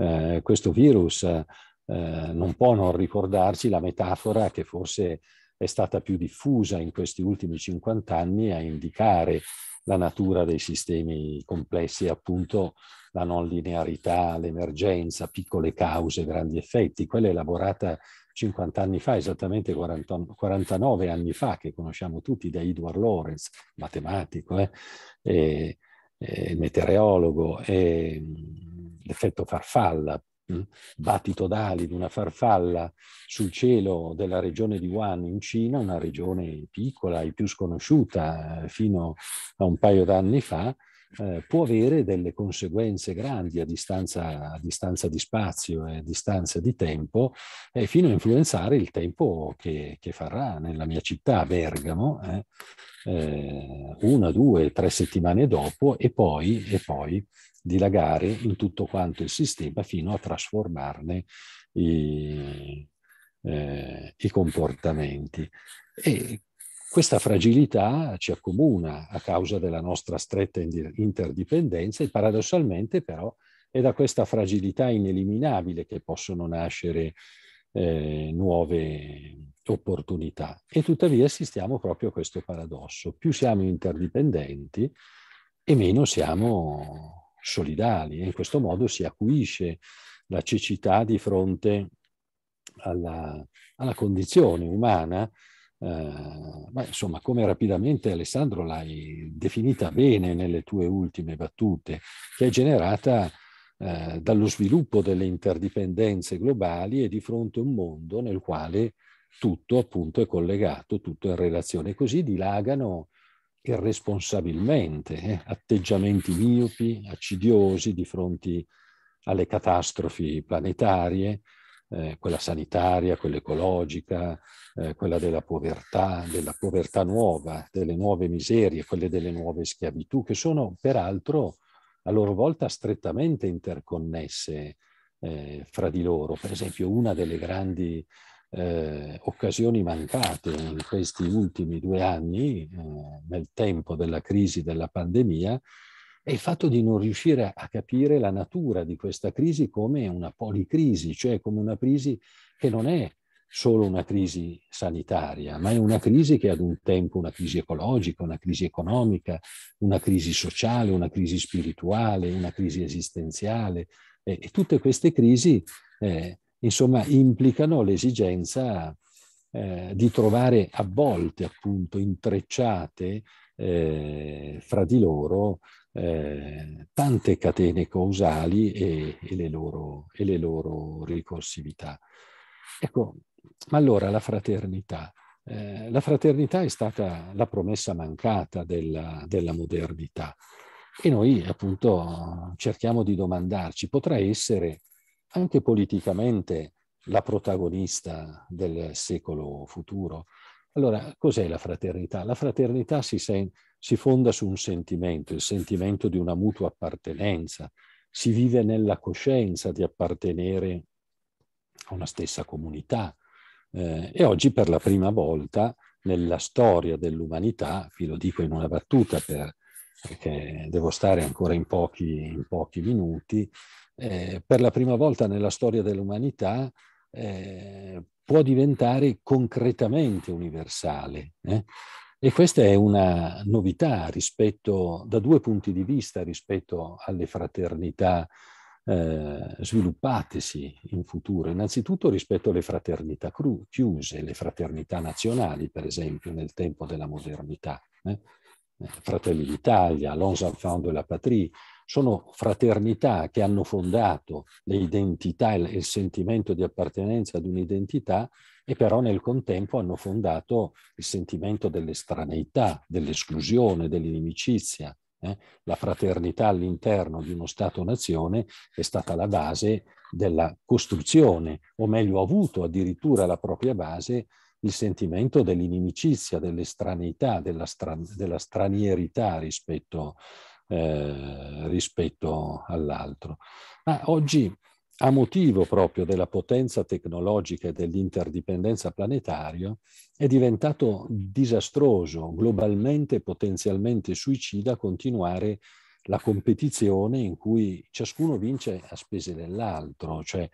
eh, questo virus eh, non può non ricordarci la metafora che forse è stata più diffusa in questi ultimi 50 anni a indicare la natura dei sistemi complessi, appunto la non linearità, l'emergenza, piccole cause, grandi effetti, quella elaborata 50 anni fa, esattamente 40, 49 anni fa, che conosciamo tutti da Edward Lawrence, matematico, eh? e, eh, il meteorologo, eh, l'effetto farfalla, mh? Mm, battito d'ali di una farfalla sul cielo della regione di Wuhan in Cina, una regione piccola e più sconosciuta eh, fino a un paio d'anni fa, eh, può avere delle conseguenze grandi a distanza, a distanza, di spazio e a distanza di tempo, eh, fino a influenzare il tempo che, che farà nella mia città, Bergamo, eh, eh, una, due, tre settimane dopo e poi, e poi dilagare in tutto quanto il sistema fino a trasformarne i, eh, i comportamenti. E questa fragilità ci accomuna a causa della nostra stretta interdipendenza e paradossalmente però è da questa fragilità ineliminabile che possono nascere eh, nuove opportunità. E tuttavia assistiamo proprio a questo paradosso. Più siamo interdipendenti e meno siamo solidali e in questo modo si acuisce la cecità di fronte alla, alla condizione umana eh, insomma, come rapidamente Alessandro l'hai definita bene nelle tue ultime battute, che è generata eh, dallo sviluppo delle interdipendenze globali e di fronte a un mondo nel quale tutto appunto è collegato, tutto è in relazione. Così dilagano irresponsabilmente eh, atteggiamenti miopi, accidiosi di fronte alle catastrofi planetarie, eh, quella sanitaria, quella ecologica, eh, quella della povertà, della povertà nuova, delle nuove miserie, quelle delle nuove schiavitù, che sono peraltro a loro volta strettamente interconnesse eh, fra di loro. Per esempio, una delle grandi eh, occasioni mancate in questi ultimi due anni, eh, nel tempo della crisi della pandemia, è il fatto di non riuscire a capire la natura di questa crisi come una policrisi, cioè come una crisi che non è solo una crisi sanitaria, ma è una crisi che ad un tempo una crisi ecologica, una crisi economica, una crisi sociale, una crisi spirituale, una crisi esistenziale. E, e tutte queste crisi, eh, insomma, implicano l'esigenza eh, di trovare avvolte, appunto, intrecciate eh, fra di loro eh, tante catene causali e, e, le loro, e, le loro, ricorsività. Ecco, ma allora la fraternità. Eh, la fraternità è stata la promessa mancata della, della modernità e noi appunto cerchiamo di domandarci, potrà essere anche politicamente la protagonista del secolo futuro? Allora, cos'è la fraternità? La fraternità si sente si fonda su un sentimento, il sentimento di una mutua appartenenza, si vive nella coscienza di appartenere a una stessa comunità. Eh, e oggi per la prima volta nella storia dell'umanità, vi lo dico in una battuta per, perché devo stare ancora in pochi, in pochi minuti, eh, per la prima volta nella storia dell'umanità eh, può diventare concretamente universale. Eh? E questa è una novità rispetto, da due punti di vista rispetto alle fraternità eh, sviluppatesi in futuro, innanzitutto rispetto alle fraternità cru- chiuse, le fraternità nazionali, per esempio, nel tempo della modernità. Eh? eh Fratelli d'Italia, l'Onsanfant de la Patrie, sono fraternità che hanno fondato le identità e il sentimento di appartenenza ad un'identità e però nel contempo hanno fondato il sentimento dell'estraneità, dell'esclusione, dell'inimicizia. Eh? La fraternità all'interno di uno Stato-nazione è stata la base della costruzione, o meglio ha avuto addirittura la propria base il sentimento dell'inimicizia, dell'estraneità, della, stran della, stranierità rispetto, eh, rispetto all'altro. Ma oggi a motivo proprio della potenza tecnologica e dell'interdipendenza planetaria, è diventato disastroso, globalmente potenzialmente suicida continuare la competizione in cui ciascuno vince a spese dell'altro, cioè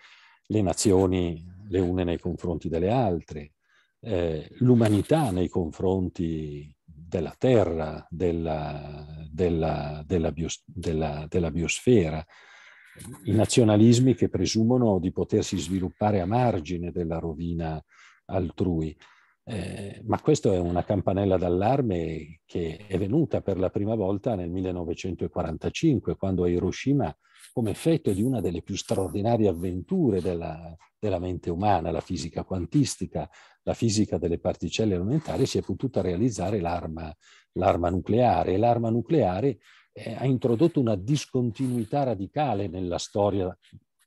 le nazioni le une nei confronti delle altre, eh, l'umanità nei confronti della Terra, della, della, della, bios, della biosfera i nazionalismi che presumono di potersi sviluppare a margine della rovina altrui. Eh, ma questa è una campanella d'allarme che è venuta per la prima volta nel 1945, quando a Hiroshima, come effetto di una delle più straordinarie avventure della, della mente umana, la fisica quantistica, la fisica delle particelle elementari, si è potuta realizzare l'arma, l'arma nucleare. E l'arma nucleare eh, ha introdotto una discontinuità radicale nella storia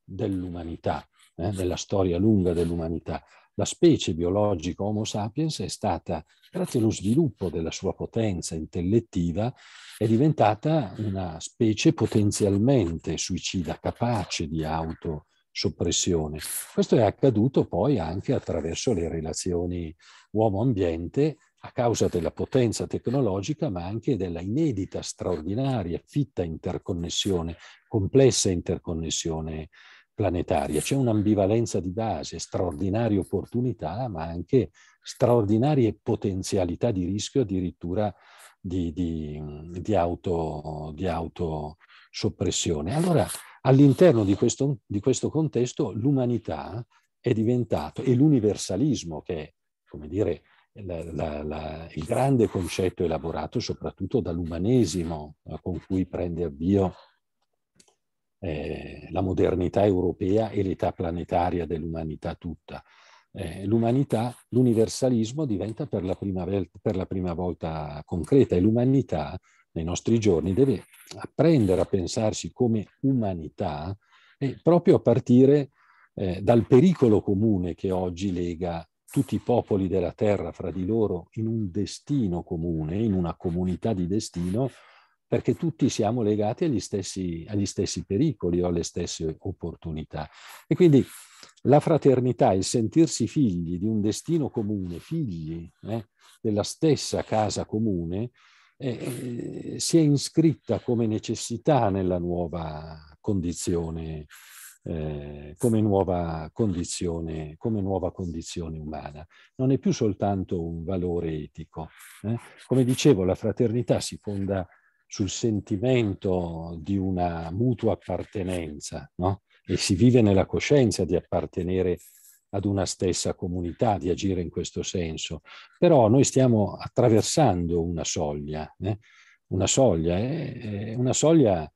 dell'umanità, eh, nella storia lunga dell'umanità. La specie biologica Homo sapiens è stata, grazie allo sviluppo della sua potenza intellettiva, è diventata una specie potenzialmente suicida, capace di autosoppressione. Questo è accaduto poi anche attraverso le relazioni uomo-ambiente a causa della potenza tecnologica, ma anche della inedita, straordinaria, fitta interconnessione, complessa interconnessione planetaria. C'è un'ambivalenza di base, straordinarie opportunità, ma anche straordinarie potenzialità di rischio, addirittura di, di, di, auto, di autosoppressione. Allora, all'interno di questo, di questo contesto, l'umanità è diventato, e l'universalismo, che è, come dire, la, la, la, il grande concetto elaborato soprattutto dall'umanesimo eh, con cui prende avvio eh, la modernità europea e l'età planetaria dell'umanità tutta. Eh, l'umanità, l'universalismo diventa per la, prima, per la, prima, volta concreta e l'umanità nei nostri giorni deve apprendere a pensarsi come umanità e proprio a partire eh, dal pericolo comune che oggi lega tutti i popoli della terra fra di loro in un destino comune, in una comunità di destino, perché tutti siamo legati agli stessi, agli stessi pericoli o alle stesse opportunità. E quindi la fraternità, il sentirsi figli di un destino comune, figli eh, della stessa casa comune, eh, eh si è iscritta come necessità nella nuova condizione eh, come, nuova condizione, come, nuova condizione, umana. Non è più soltanto un valore etico. Eh? Come dicevo, la fraternità si fonda sul sentimento di una mutua appartenenza no? e si vive nella coscienza di appartenere ad una stessa comunità, di agire in questo senso. Però noi stiamo attraversando una soglia, eh? una soglia, è, eh, è eh, una soglia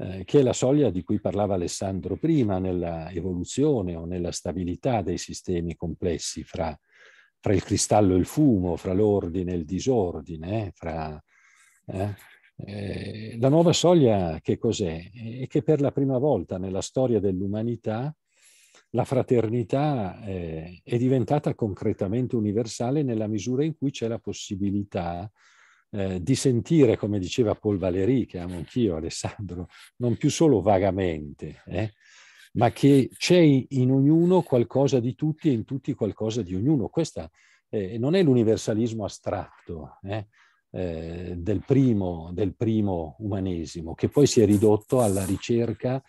eh, che è la soglia di cui parlava Alessandro prima nella evoluzione o nella stabilità dei sistemi complessi fra, fra il cristallo e il fumo, fra l'ordine e il disordine, eh, fra... Eh, eh, la nuova soglia che cos'è? È che per la prima volta nella storia dell'umanità la fraternità eh, è diventata concretamente universale nella misura in cui c'è la possibilità eh, di sentire, come diceva Paul Valéry, che amo anch'io, Alessandro, non più solo vagamente, eh, ma che c'è in ognuno qualcosa di tutti e in tutti qualcosa di ognuno. Questo eh, non è l'universalismo astratto eh, eh, del primo, del, primo, umanesimo, che poi si è ridotto alla ricerca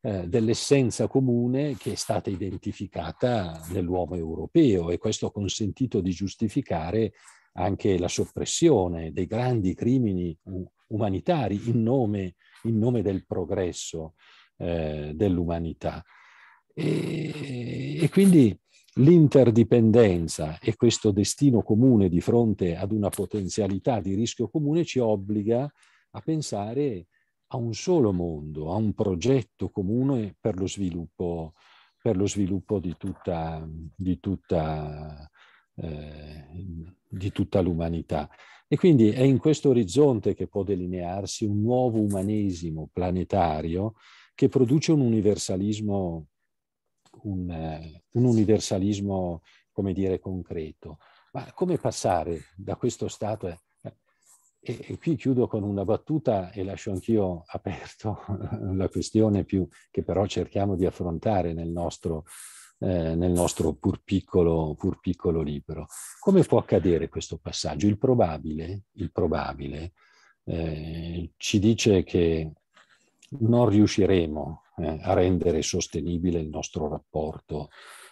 eh, dell'essenza comune che è stata identificata nell'uomo europeo e questo ha consentito di giustificare anche la soppressione dei grandi crimini umanitari in nome, in nome del progresso eh, dell'umanità. E, e quindi l'interdipendenza e questo destino comune di fronte ad una potenzialità di rischio comune ci obbliga a pensare a un solo mondo, a un progetto comune per lo sviluppo, per lo sviluppo di tutta, di tutta eh, di tutta l'umanità. E quindi è in questo orizzonte che può delinearsi un nuovo umanesimo planetario che produce un universalismo, un, eh, un universalismo come dire, concreto. Ma come passare da questo stato a, eh, e, qui chiudo con una battuta e lascio anch'io aperto la questione più, che però cerchiamo di affrontare nel nostro eh, nel nostro pur piccolo, pur piccolo libro. Come può accadere questo passaggio? Il probabile, il probabile eh, ci dice che non riusciremo eh, a rendere sostenibile il nostro rapporto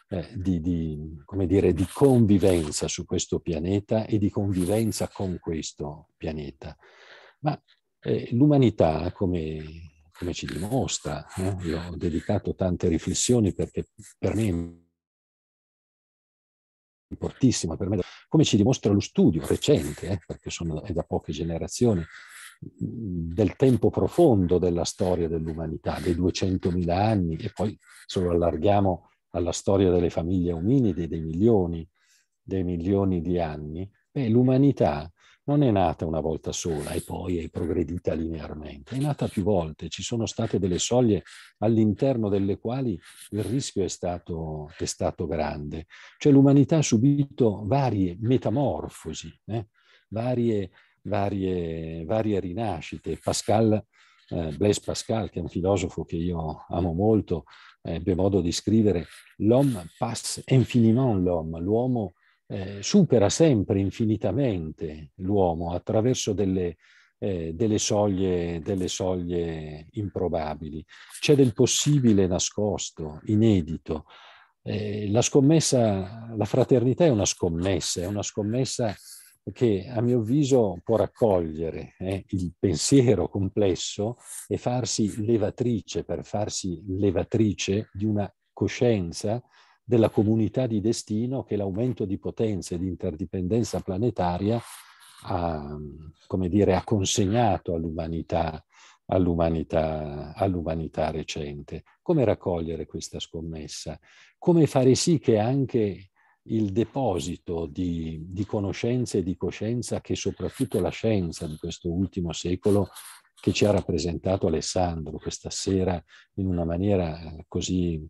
eh, di, di, dire, di convivenza su questo pianeta e di convivenza con questo pianeta. Ma eh, l'umanità, come come ci dimostra. Eh? Io ho dedicato tante riflessioni perché per me è importantissima, per me, come ci dimostra lo studio recente, eh? perché sono, è da poche generazioni, del tempo profondo della storia dell'umanità, dei 200.000 anni, e poi se lo allarghiamo alla storia delle famiglie ominidi, dei milioni, dei milioni di anni, l'umanità non è nata una volta sola e poi è progredita linearmente, è nata più volte, ci sono state delle soglie all'interno delle quali il rischio è stato, è stato grande. Cioè l'umanità ha subito varie metamorfosi, eh? varie, varie, varie, rinascite. Pascal, eh, Blaise Pascal, che è un filosofo che io amo molto, eh, ebbe modo di scrivere, l'homme passe infiniment l'homme, l'uomo eh, supera sempre infinitamente l'uomo attraverso delle, eh, delle, soglie, delle soglie improbabili. C'è del possibile nascosto, inedito. Eh, la scommessa, la fraternità è una scommessa, è una scommessa che a mio avviso può raccogliere eh, il pensiero complesso e farsi levatrice, per farsi levatrice di una coscienza della comunità di destino che l'aumento di potenza e di interdipendenza planetaria ha, dire, ha consegnato all'umanità, all'umanità, all'umanità recente. Come raccogliere questa scommessa? Come fare sì che anche il deposito di, di conoscenze e di coscienza che soprattutto la scienza di questo ultimo secolo che ci ha rappresentato Alessandro questa sera in una maniera eh, così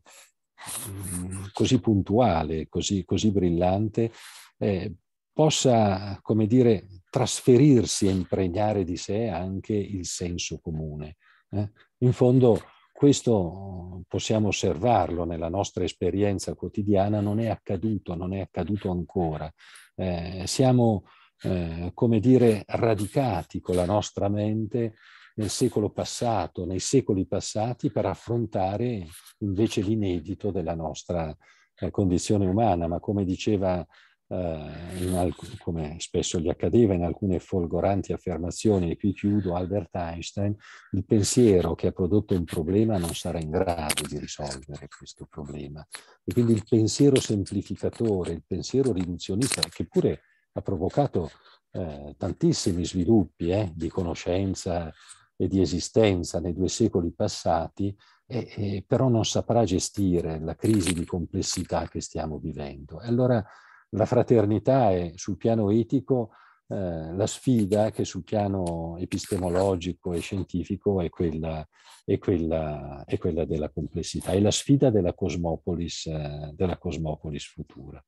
Mm, così puntuale, così, così brillante, eh, possa, come dire, trasferirsi e impregnare di sé anche il senso comune. Eh? In fondo questo possiamo osservarlo nella nostra esperienza quotidiana, non è accaduto, non è accaduto ancora. Eh, siamo, eh, come dire, radicati con la nostra mente nel secolo passato, nei secoli passati, per affrontare invece l'inedito della nostra eh, condizione umana. Ma come diceva, eh, alc- come spesso gli accadeva in alcune folgoranti affermazioni, e qui chiudo, Albert Einstein, il pensiero che ha prodotto un problema non sarà in grado di risolvere questo problema. E quindi il pensiero semplificatore, il pensiero riduzionista, che pure ha provocato eh, tantissimi sviluppi eh, di conoscenza, e di esistenza nei due secoli passati, e, e però non saprà gestire la crisi di complessità che stiamo vivendo. E allora la fraternità è sul piano etico eh, la sfida che sul piano epistemologico e scientifico è quella, è quella, è quella della complessità, è la sfida della cosmopolis, eh, della cosmopolis futura.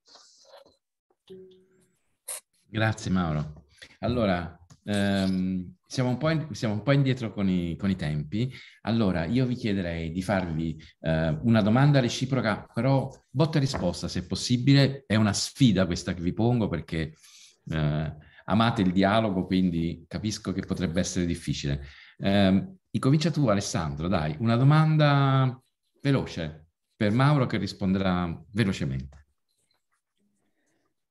Grazie Mauro. Allora, ehm, siamo un, in, siamo un po', indietro con i, con i, tempi. Allora, io vi chiederei di farvi eh, una domanda reciproca, però botta e risposta, se possibile. È una sfida questa che vi pongo perché eh, amate il dialogo, quindi capisco che potrebbe essere difficile. Eh, incomincia tu, Alessandro, dai, una domanda veloce per Mauro che risponderà velocemente.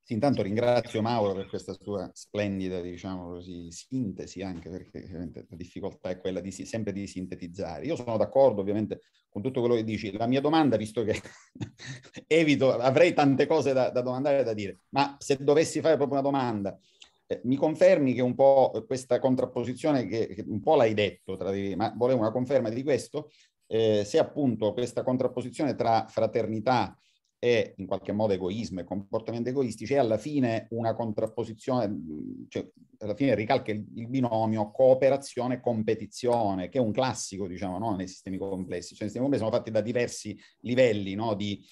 Sì, intanto ringrazio Mauro per questa sua splendida, diciamo così, sintesi, anche perché ovviamente la difficoltà è quella di, sempre di sintetizzare. Io sono d'accordo ovviamente con tutto quello che dici. La mia domanda, visto che evito, avrei tante cose da, da domandare e da dire, ma se dovessi fare proprio una domanda, eh, mi confermi che un po' questa contrapposizione, che, che un po' l'hai detto, tra di, ma volevo una conferma di questo, eh, se appunto questa contrapposizione tra fraternità e in qualche modo egoismo e comportamenti egoistici è alla fine una contrapposizione, mhmm, cioè alla fine ricalca il, binomio cooperazione-competizione, che è un classico, diciamo, no? nei sistemi complessi. Cioè, i sistemi complessi sono fatti da diversi livelli no? di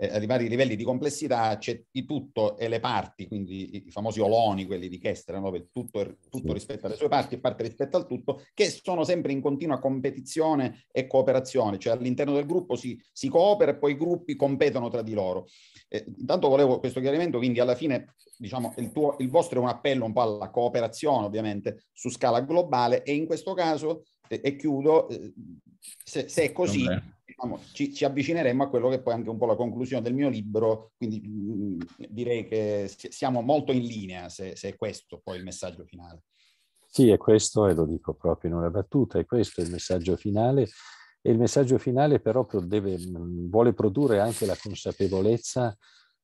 eh, vari livelli di complessità c'è di tutto e le parti, quindi i famosi oloni, quelli di Kester, no? tutto, tutto, rispetto alle sue parti e parte rispetto al tutto, che sono sempre in continua competizione e cooperazione, cioè all'interno del gruppo si, si coopera e poi i gruppi competono tra di loro. Eh, intanto volevo questo chiarimento, quindi alla fine diciamo, il, tuo, il vostro è un appello un po' alla cooperazione ovviamente su scala globale e in questo caso e chiudo, eh, se, se è così, diciamo, ci, ci, avvicineremo a quello che poi è anche un po' la conclusione del mio libro, quindi mh, mm, direi che siamo molto in linea se, se è questo poi il messaggio finale. Sì, è questo, e lo dico proprio in una battuta, è questo il messaggio finale. E il messaggio finale però deve, mm, vuole produrre anche la consapevolezza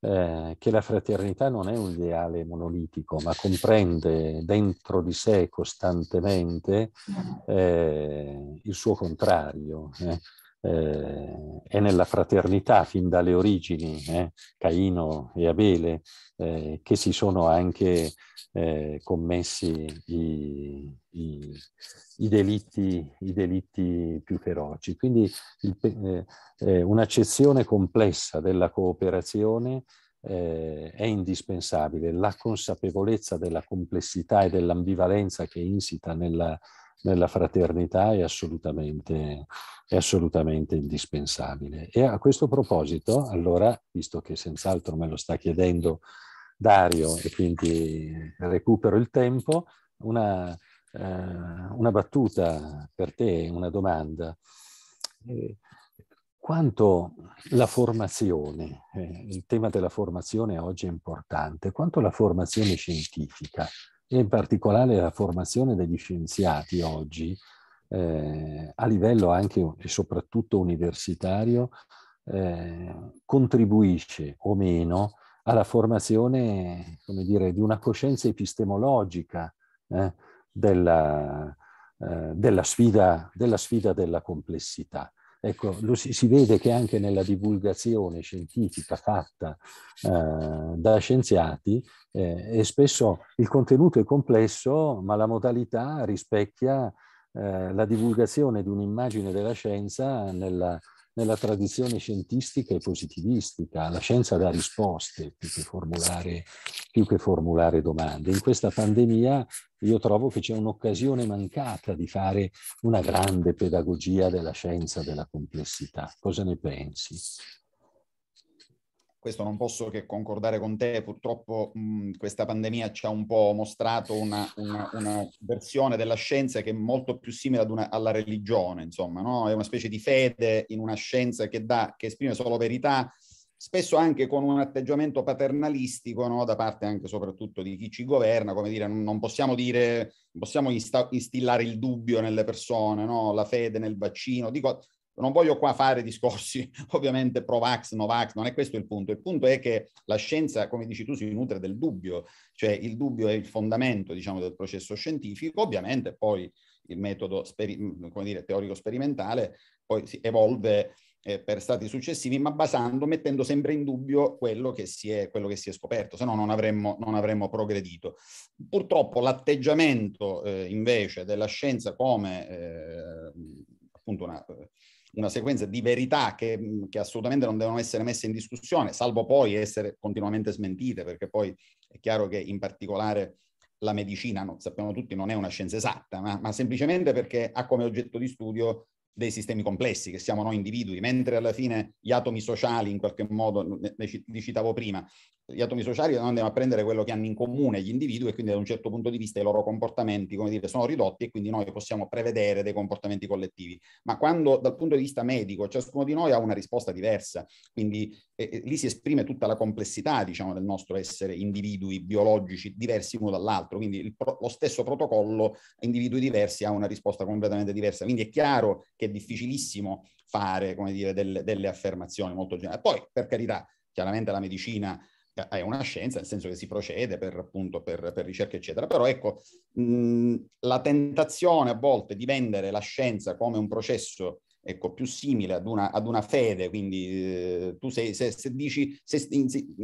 eh, che la fraternità non è un ideale monolitico, ma comprende dentro di sé costantemente eh, il suo contrario. Eh. Eh, è nella fraternità fin dalle origini, eh, Caino e Abele, eh, che si sono anche eh, commessi i, i, i, delitti, i, delitti, più feroci. Quindi eh, eh, un'accezione complessa della cooperazione eh, è indispensabile. La consapevolezza della complessità e dell'ambivalenza che insita nella, nella fraternità è assolutamente, è assolutamente, indispensabile. E a questo proposito, allora, visto che senz'altro me lo sta chiedendo Dario e quindi recupero il tempo, una, eh, una battuta per te, una domanda. Eh, quanto la formazione, eh, il tema della formazione oggi è importante, quanto la formazione scientifica e in particolare la formazione degli scienziati oggi eh, a livello anche e soprattutto universitario eh, contribuisce o meno alla formazione, come dire, di una coscienza epistemologica eh, della, eh, della, sfida, della, sfida, della complessità. Ecco, lo, si, si, vede che anche nella divulgazione scientifica fatta eh, da scienziati eh, spesso il contenuto è complesso, ma la modalità rispecchia eh, la divulgazione di un'immagine della scienza nella, nella tradizione scientistica e positivistica. La scienza dà risposte più che formulare, più che formulare domande. In questa pandemia io trovo che c'è un'occasione mancata di fare una grande pedagogia della scienza della complessità. Cosa ne pensi? questo non posso che concordare con te, purtroppo mh, questa pandemia ci ha un po' mostrato una, una, una, versione della scienza che è molto più simile una, alla religione, insomma, no? è una specie di fede in una scienza che, dà, che esprime solo verità, spesso anche con un atteggiamento paternalistico no? da parte anche soprattutto di chi ci governa, come dire, non possiamo dire, possiamo insta- instillare il dubbio nelle persone, no? la fede nel vaccino, dico non voglio qua fare discorsi ovviamente pro vax, no vax, non è questo il punto. Il punto è che la scienza, come dici tu, si nutre del dubbio, cioè il dubbio è il fondamento, diciamo, del processo scientifico. Ovviamente poi il metodo dire, teorico-sperimentale poi si evolve eh, per stati successivi, ma basando, mettendo sempre in dubbio quello che si è, che si è scoperto, se no non avremmo, non avremmo progredito. Purtroppo l'atteggiamento eh, invece della scienza come eh, appunto una una sequenza di verità che, che, assolutamente non devono essere messe in discussione, salvo poi essere continuamente smentite, perché poi è chiaro che in particolare la medicina, no, sappiamo tutti, non è una scienza esatta, ma, ma semplicemente perché ha come oggetto di studio dei sistemi complessi, che siamo noi individui, mentre alla fine gli atomi sociali, in qualche modo, li citavo prima, gli atomi sociali noi andiamo a prendere quello che hanno in comune gli individui e quindi da un certo punto di vista i loro comportamenti, come dire, sono ridotti e quindi noi possiamo prevedere dei comportamenti collettivi. Ma quando dal punto di vista medico ciascuno di noi ha una risposta diversa, quindi eh, lì si esprime tutta la complessità, diciamo, del nostro essere individui biologici diversi uno dall'altro, quindi il, lo stesso protocollo, individui diversi ha una risposta completamente diversa. Quindi è chiaro che è difficilissimo fare, come dire, delle, delle affermazioni molto generali. Poi, per carità, chiaramente la medicina eh, è una scienza, nel senso che si procede per appunto per, per ricerca, eccetera. Però ecco, mh, la tentazione a volte di vendere la scienza come un processo ecco, più simile ad una, ad una fede, quindi eh, tu sei, se, se dici, se,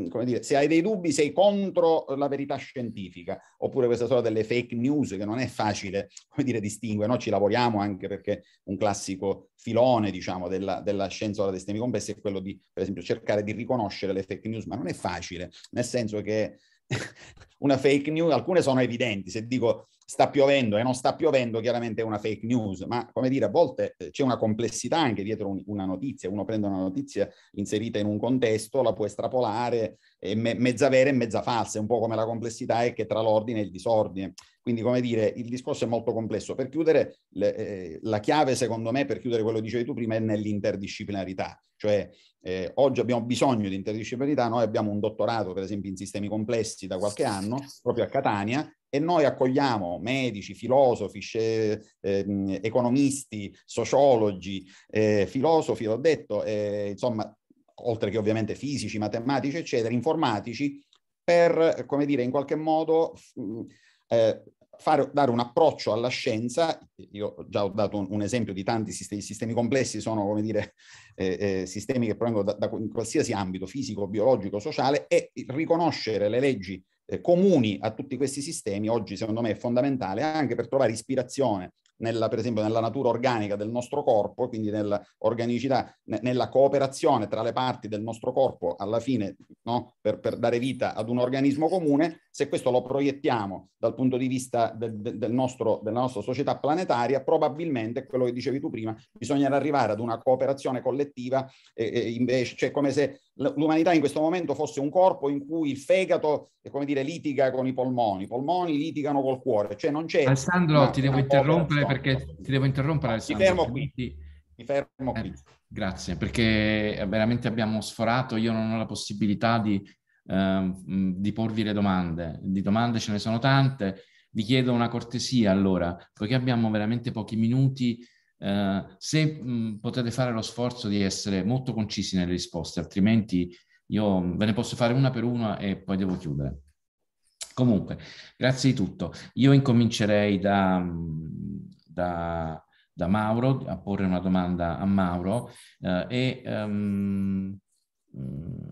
come dire, se hai dei dubbi sei contro la verità scientifica, oppure questa storia delle fake news che non è facile, come dire, distinguere, noi ci lavoriamo anche perché un classico filone, diciamo, della, della scienza dei sistemi complessi è quello di, per esempio, cercare di riconoscere le fake news, ma non è facile, nel senso che una fake news, alcune sono evidenti, se dico sta piovendo e non sta piovendo chiaramente è una fake news, ma come dire, a volte eh, c'è una complessità anche dietro un, una notizia, uno prende una notizia inserita in un contesto, la può estrapolare, è me, mezza vera e mezza falsa, è un po' come la complessità è che tra l'ordine e il disordine. Quindi come dire, il discorso è molto complesso. Per chiudere, le, eh, la chiave secondo me, per chiudere quello che dicevi tu prima, è nell'interdisciplinarità, cioè eh, oggi abbiamo bisogno di interdisciplinarità, noi abbiamo un dottorato per esempio in sistemi complessi da qualche anno, proprio a Catania, e noi accogliamo medici, filosofi, eh, economisti, sociologi, eh, filosofi, l'ho detto, eh, insomma, oltre che ovviamente fisici, matematici, eccetera, informatici, per, come dire, in qualche modo... Mh, mm, eh, fare, dare un approccio alla scienza, io già ho dato un, un esempio di tanti sistemi, sistemi complessi, sono come dire eh, eh, sistemi che provengono da, da, in qualsiasi ambito, fisico, biologico, sociale, e riconoscere le leggi eh, comuni a tutti questi sistemi oggi secondo me è fondamentale anche per trovare ispirazione nella, per esempio nella natura organica del nostro corpo, quindi nell'organicità, ne, nella cooperazione tra le parti del nostro corpo alla fine no? per, per, dare vita ad un organismo comune, se questo lo proiettiamo dal punto di vista del, del nostro, della nostra società planetaria, probabilmente, quello che dicevi tu prima, bisognerà arrivare ad una cooperazione collettiva, eh, invece, cioè come se l'umanità in questo momento fosse un corpo in cui il fegato, eh, come dire, litiga con i polmoni, i polmoni litigano col cuore, cioè non c'è... Alessandro, una, ti devo interrompere perché ti devo interrompere, ah, Alessandro. Mi fermo eh, qui. Mi fermo qui. Eh, grazie, perché eh, veramente abbiamo sforato, io non ho la possibilità di, eh, di porvi le domande, di domande ce ne sono tante, vi chiedo una cortesia allora, poiché abbiamo veramente pochi minuti, eh, se mh, potete fare lo sforzo di essere molto concisi nelle risposte, altrimenti io ve ne posso fare una per una e poi devo chiudere. Comunque, grazie di tutto. Io incomincerei da, da, da Mauro, a porre una domanda a Mauro eh, e, um,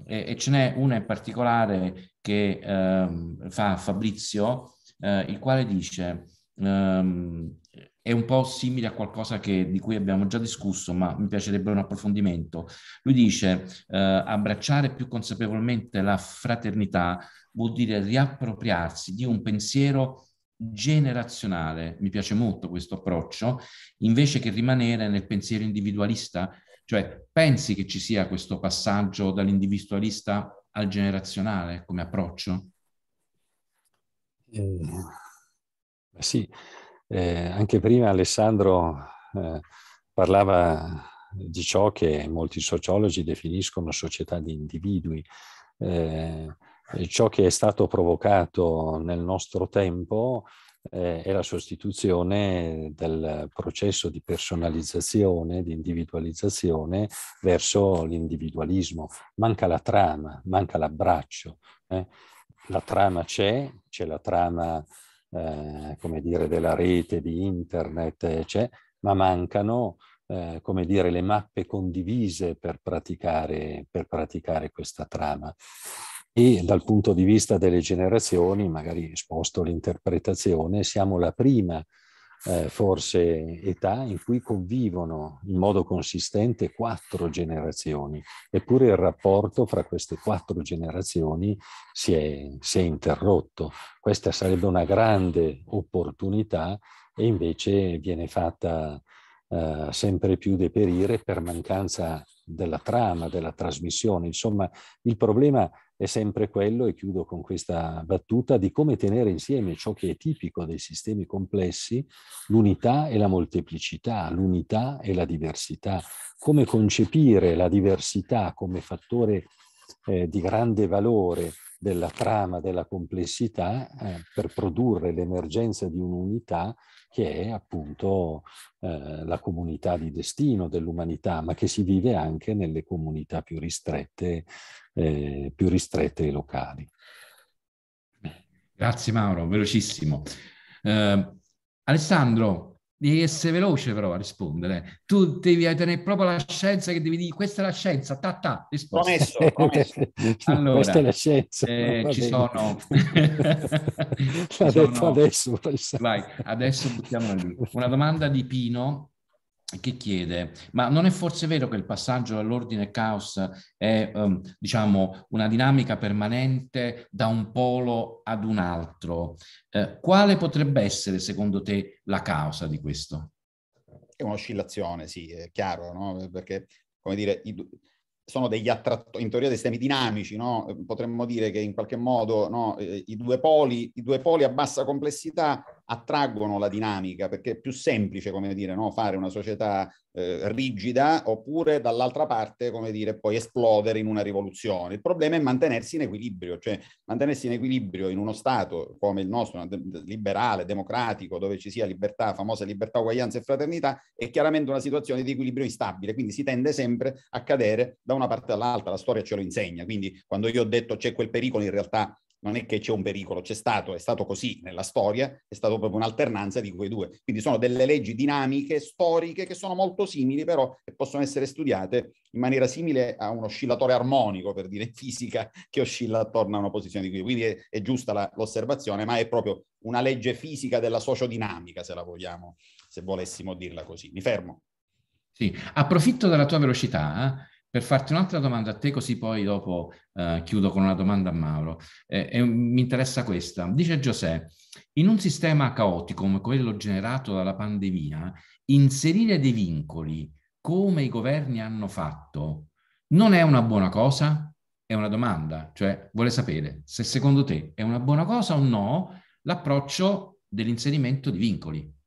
e, e, ce n'è una in particolare che um, fa Fabrizio, eh, il quale dice um, è un po' simile a qualcosa che, di cui abbiamo già discusso, ma mi piacerebbe un approfondimento. Lui dice eh, abbracciare più consapevolmente la fraternità vuol dire riappropriarsi di un pensiero generazionale. Mi piace molto questo approccio, invece che rimanere nel pensiero individualista. Cioè, pensi che ci sia questo passaggio dall'individualista al generazionale come approccio? Eh, sì, eh, anche prima Alessandro eh, parlava di ciò che molti sociologi definiscono società di individui. Eh, ciò che è stato provocato nel nostro tempo eh, è la sostituzione del processo di personalizzazione, di individualizzazione verso l'individualismo. Manca la trama, manca l'abbraccio. Eh. La trama c'è, c'è la trama eh, come dire, della rete, di internet, cioè, ma mancano eh, come dire, le mappe condivise per praticare, per praticare questa trama. E dal punto di vista delle generazioni, magari sposto l'interpretazione, siamo la prima eh, forse età in cui convivono in modo consistente quattro generazioni, eppure il rapporto fra queste quattro generazioni si è, si è interrotto. Questa sarebbe una grande opportunità e invece viene fatta Uh, sempre più deperire per mancanza della trama, della trasmissione. Insomma, il problema è sempre quello, e chiudo con questa battuta, di come tenere insieme ciò che è tipico dei sistemi complessi, l'unità e la molteplicità, l'unità e la diversità, come concepire la diversità come fattore eh, di grande valore della trama, della complessità eh, per produrre l'emergenza di un'unità che è appunto eh, la comunità di destino dell'umanità, ma che si vive anche nelle comunità più ristrette, eh, più ristrette e locali. Grazie Mauro, velocissimo. Eh, Alessandro, devi essere veloce però a rispondere. Tu devi tenere proprio la scienza che devi dire questa è la scienza, ta ta, risposta. Promesso, promesso. Allora, questa è la scienza. Eh, ci sono... ci sono... adesso, Vai, adesso buttiamo lì. Una domanda di Pino che chiede, ma non è forse vero che il passaggio dall'ordine caos è, um, diciamo, una dinamica permanente da un polo ad un altro? Eh, quale potrebbe essere, secondo te, la causa di questo? È un'oscillazione, sì, è chiaro, no? Perché, come dire, i, sono degli attrattori, in teoria dei sistemi dinamici, no? Potremmo dire che in qualche modo no, eh, i, due poli, i due poli a bassa complessità attraggono la dinamica perché è più semplice, come dire, no? fare una società eh, rigida oppure dall'altra parte, come dire, poi esplodere in una rivoluzione. Il problema è mantenersi in equilibrio, cioè mantenersi in equilibrio in uno Stato come il nostro, liberale, democratico, dove ci sia libertà, famosa libertà, uguaglianza e fraternità, è chiaramente una situazione di equilibrio instabile, quindi si tende sempre a cadere da una parte all'altra, la storia ce lo insegna, quindi quando io ho detto c'è quel pericolo, in realtà non è che c'è un pericolo, c'è stato, è stato così nella storia, è stata proprio un'alternanza di quei due. Quindi sono delle leggi dinamiche, storiche, che sono molto simili, però che possono essere studiate in maniera simile a un oscillatore armonico, per dire fisica, che oscilla attorno a una posizione di qui. Quindi è, è giusta la, l'osservazione, ma è proprio una legge fisica della sociodinamica, se la vogliamo, se volessimo dirla così. Mi fermo. Sì, approfitto della tua velocità eh. Per farti un'altra domanda a te, così poi dopo eh, chiudo con una domanda a Mauro. Eh, eh, mi interessa questa. Dice Giuseppe, in un sistema caotico come quello generato dalla pandemia, inserire dei vincoli come i governi hanno fatto non è una buona cosa? È una domanda, cioè vuole sapere se secondo te è una buona cosa o no l'approccio dell'inserimento di vincoli.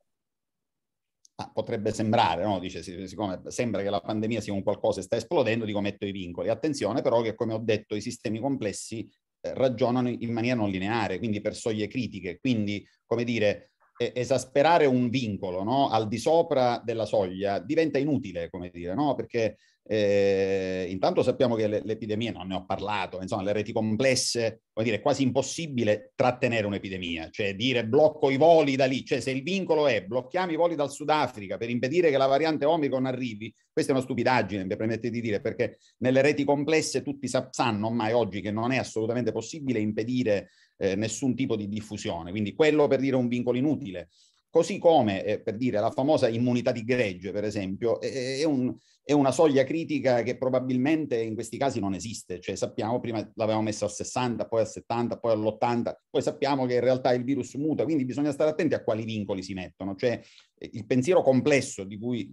Ah, potrebbe sembrare, no? Dice, siccome sembra che la pandemia sia un qualcosa e sta esplodendo, dico metto i vincoli. Attenzione però che, come ho detto, i sistemi complessi eh, ragionano in maniera non lineare, quindi per soglie critiche. Quindi, come dire, esasperare un vincolo no? al di sopra della soglia diventa inutile, come dire, no? perché eh, intanto sappiamo che le, l'epidemia, non ne ho parlato, insomma, le reti complesse, come dire, è quasi impossibile trattenere un'epidemia, cioè dire blocco i voli da lì, cioè se il vincolo è blocchiamo i voli dal Sudafrica per impedire che la variante Omicron arrivi, questa è una stupidaggine, mi permette di dire, perché nelle reti complesse tutti sa- sanno ormai oggi che non è assolutamente possibile impedire eh, nessun tipo di diffusione. Quindi quello per dire è un vincolo inutile. Così come, eh, per dire, la famosa immunità di gregge, per esempio, è, è, un, è, una soglia critica che probabilmente in questi casi non esiste. Cioè sappiamo, prima l'avevamo messa al 60, poi al 70, poi all'80, poi sappiamo che in realtà il virus muta, quindi bisogna stare attenti a quali vincoli si mettono. Cioè il pensiero complesso di cui,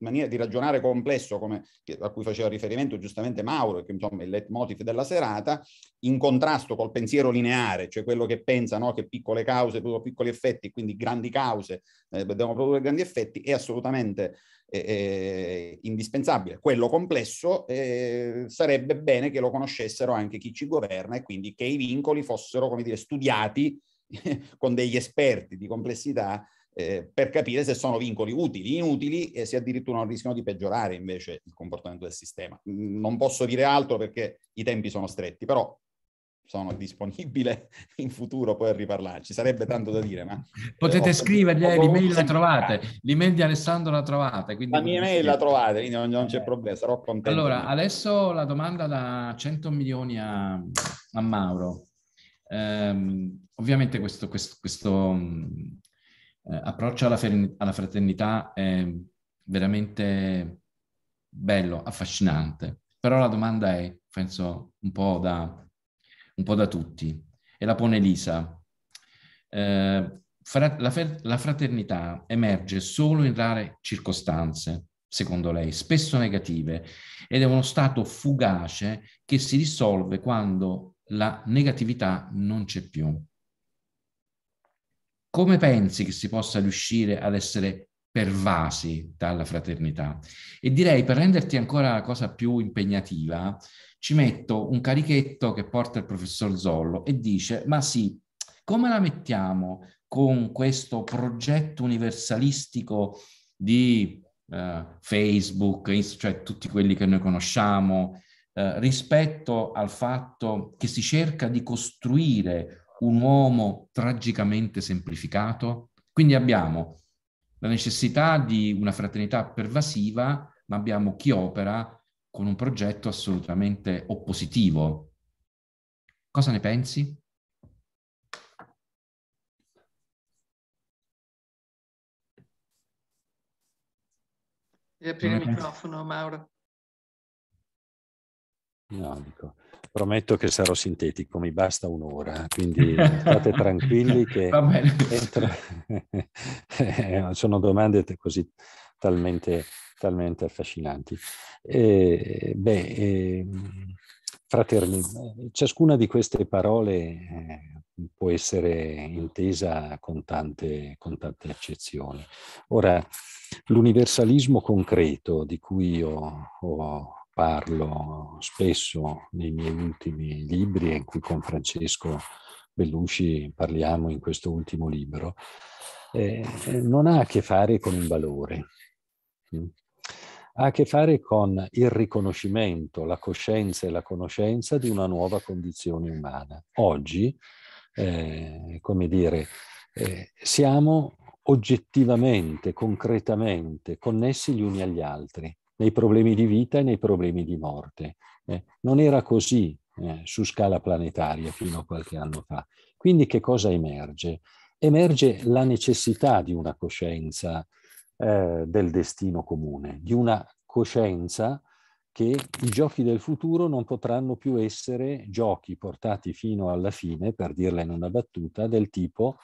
maniera di ragionare complesso come, a cui faceva riferimento giustamente Mauro, che insomma è il leitmotiv della serata, in contrasto col pensiero lineare, cioè quello che pensa no, che piccole cause producono piccoli effetti, quindi grandi cause eh, devono produrre grandi effetti, è assolutamente eh, eh indispensabile. Quello complesso eh, sarebbe bene che lo conoscessero anche chi ci governa e quindi che i vincoli fossero, come dire, studiati con degli esperti di complessità eh, per capire se sono vincoli utili, inutili e se addirittura non rischiano di peggiorare invece il comportamento del sistema. Non posso dire altro perché i tempi sono stretti, però sono disponibile in futuro poi a riparlarci. Sarebbe tanto da dire, ma... Eh, potete eh, l'email la trovate, l'email di Alessandro la trovate. la mia email la trovate, quindi non, non c'è eh. problema, sarò contento. Allora, adesso la domanda da 100 milioni a, a Mauro. Um, ovviamente questo, questo, questo, mm, eh, approccio alla, fer- alla, fraternità è veramente bello, affascinante. Però la domanda è, penso, un po' da, un po da tutti, e la pone Lisa. Eh, fra- la, fer- la fraternità emerge solo in rare circostanze, secondo lei, spesso negative, ed è uno stato fugace che si risolve quando la negatività non c'è più come pensi che si possa riuscire ad essere pervasi dalla fraternità? E direi, per renderti ancora la cosa più impegnativa, ci metto un carichetto che porta il professor Zollo e dice, ma sì, come la mettiamo con questo progetto universalistico di eh, Facebook, cioè tutti quelli che noi conosciamo, eh, rispetto al fatto che si cerca di costruire un uomo tragicamente semplificato. Quindi abbiamo la necessità di una fraternità pervasiva, ma abbiamo chi opera con un progetto assolutamente oppositivo. Cosa ne pensi? Devi aprire il microfono, Mauro. No, dico, Prometto che sarò sintetico, mi basta un'ora, quindi state tranquilli che entro... sono domande così talmente, talmente affascinanti. E, beh, e, ehm, fraterni, ciascuna di queste parole eh, può essere intesa con tante, con tante accezioni. Ora, l'universalismo concreto di cui io ho parlo spesso nei miei ultimi libri, in cui con Francesco Bellucci parliamo in questo ultimo libro, eh, non ha a che fare con il valore, mm. ha a che fare con il riconoscimento, la coscienza e la conoscenza di una nuova condizione umana. Oggi, eh, come dire, eh, siamo oggettivamente, concretamente connessi gli uni agli altri nei problemi di vita e nei problemi di morte. Eh, non era così eh, su scala planetaria fino a qualche anno fa. Quindi che cosa emerge? Emerge la necessità di una coscienza eh, del destino comune, di una coscienza che i giochi del futuro non potranno più essere giochi portati fino alla fine, per dirla in una battuta, del tipo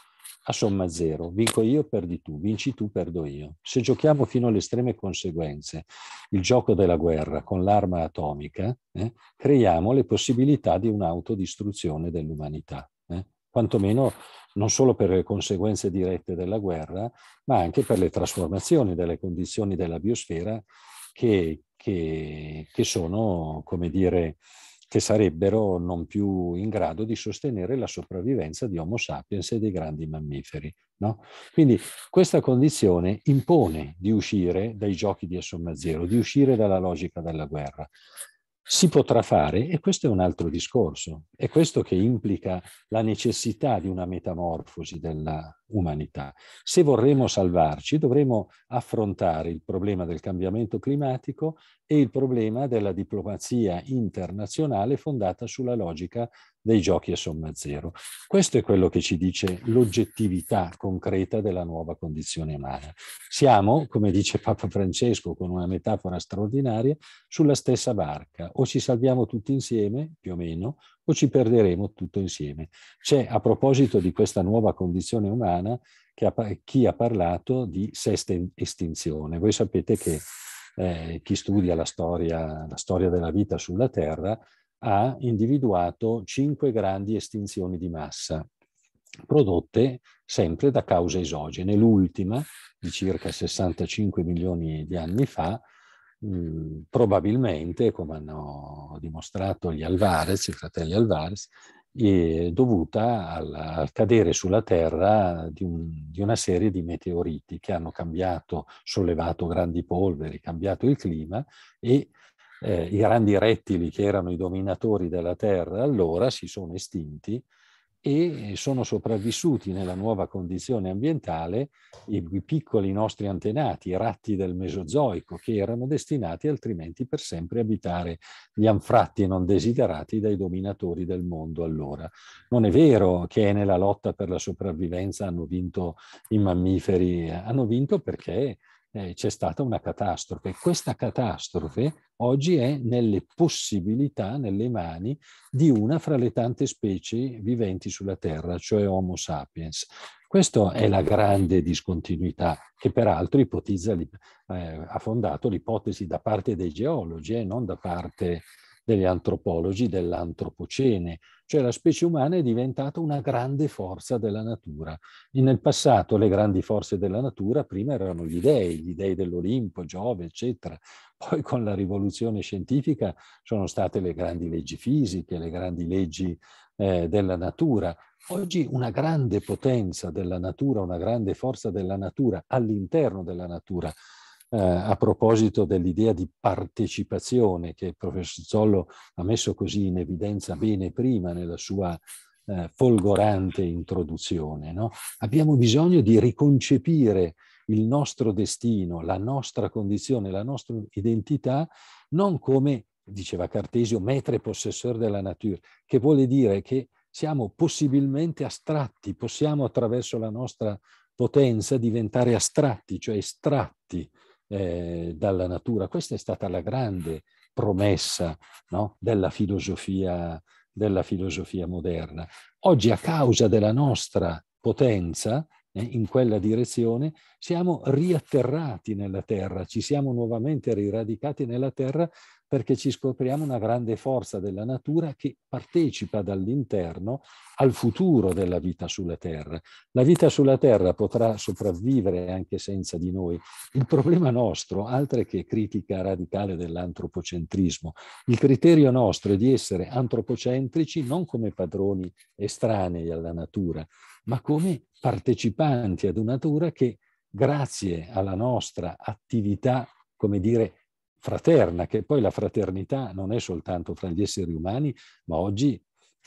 a somma zero, vinco io, perdi tu, vinci tu, perdo io. Se giochiamo fino alle estreme conseguenze il gioco della guerra con l'arma atomica, eh, creiamo le possibilità di un'autodistruzione dell'umanità, eh, quantomeno non solo per le conseguenze dirette della guerra, ma anche per le trasformazioni delle condizioni della biosfera che, che, che sono, come dire, che sarebbero non più in grado di sostenere la sopravvivenza di Homo sapiens e dei grandi mammiferi. No? Quindi questa condizione impone di uscire dai giochi di assomma zero, di uscire dalla logica della guerra si potrà fare e questo è un altro discorso. È questo che implica la necessità di una metamorfosi dell'umanità. Se vorremmo salvarci dovremo affrontare il problema del cambiamento climatico e il problema della diplomazia internazionale fondata sulla logica dei giochi a somma zero. Questo è quello che ci dice l'oggettività concreta della nuova condizione umana. Siamo, come dice Papa Francesco con una metafora straordinaria, sulla stessa barca. O ci salviamo tutti insieme, più o meno, o ci perderemo tutto insieme. C'è, a proposito di questa nuova condizione umana, ha, chi ha parlato di sesta estinzione. Voi sapete che eh, chi studia la storia, la storia della vita sulla Terra ha individuato cinque grandi estinzioni di massa, prodotte sempre da cause esogene. L'ultima, di circa 65 milioni di anni fa, mm, probabilmente, come hanno dimostrato gli Alvarez, i fratelli Alvarez, è dovuta al, al cadere sulla Terra di, un, di una serie di meteoriti che hanno cambiato, sollevato grandi polveri, cambiato il clima e eh, i grandi rettili che erano i dominatori della Terra allora si sono estinti e sono sopravvissuti nella nuova condizione ambientale i, i piccoli nostri antenati, i ratti del Mesozoico, che erano destinati altrimenti per sempre a abitare gli anfratti non desiderati dai dominatori del mondo allora. Non è vero che nella lotta per la sopravvivenza hanno vinto i mammiferi, hanno vinto perché eh, c'è stata una catastrofe. Questa catastrofe oggi è nelle possibilità, nelle mani di una fra le tante specie viventi sulla Terra, cioè Homo sapiens. Questa è la grande discontinuità che peraltro ipotizza, eh, ha fondato l'ipotesi da parte dei geologi e eh, non da parte degli antropologi dell'antropocene, cioè la specie umana è diventata una grande forza della natura. E nel passato le grandi forze della natura prima erano gli dei, gli dei dell'Olimpo, Giove, eccetera. Poi con la rivoluzione scientifica sono state le grandi leggi fisiche, le grandi leggi eh, della natura. Oggi una grande potenza della natura, una grande forza della natura all'interno della natura eh, a proposito dell'idea di partecipazione che il professor Zollo ha messo così in evidenza bene prima nella sua eh, folgorante introduzione. No? Abbiamo bisogno di riconcepire il nostro destino, la nostra condizione, la nostra identità, non come, diceva Cartesio, metre possessore della natura, che vuole dire che siamo possibilmente astratti, possiamo attraverso la nostra potenza diventare astratti, cioè estratti eh, dalla natura. Questa è stata la grande promessa no? della, filosofia, della, filosofia, moderna. Oggi, a causa della nostra potenza eh, in quella direzione, siamo riatterrati nella terra, ci siamo nuovamente riradicati nella terra perché ci scopriamo una grande forza della natura che partecipa dall'interno al futuro della vita sulla Terra. La vita sulla Terra potrà sopravvivere anche senza di noi. Il problema nostro, altre che critica radicale dell'antropocentrismo, il criterio nostro è di essere antropocentrici non come padroni estranei alla natura, ma come partecipanti ad una natura che grazie alla nostra attività, come dire, fraterna, che poi la fraternità non è soltanto fra gli esseri umani, ma oggi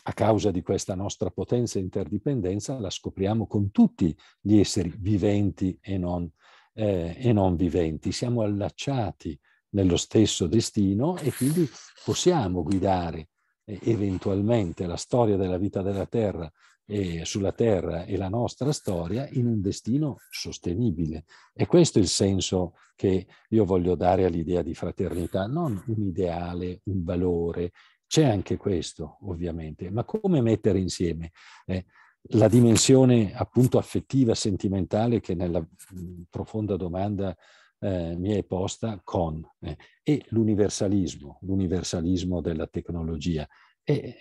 a causa di questa nostra potenza e interdipendenza la scopriamo con tutti gli esseri viventi e non, eh, e non viventi. Siamo allacciati nello stesso destino e quindi possiamo guidare eh, eventualmente la storia della vita della Terra eh, sulla Terra e la nostra storia in un destino sostenibile. E questo è il senso che io voglio dare all'idea di fraternità, non un ideale, un valore. C'è anche questo, ovviamente, ma come mettere insieme eh, la dimensione appunto affettiva, sentimentale che nella mm, profonda domanda eh, mi è posta con eh, e l'universalismo, l'universalismo della tecnologia. E,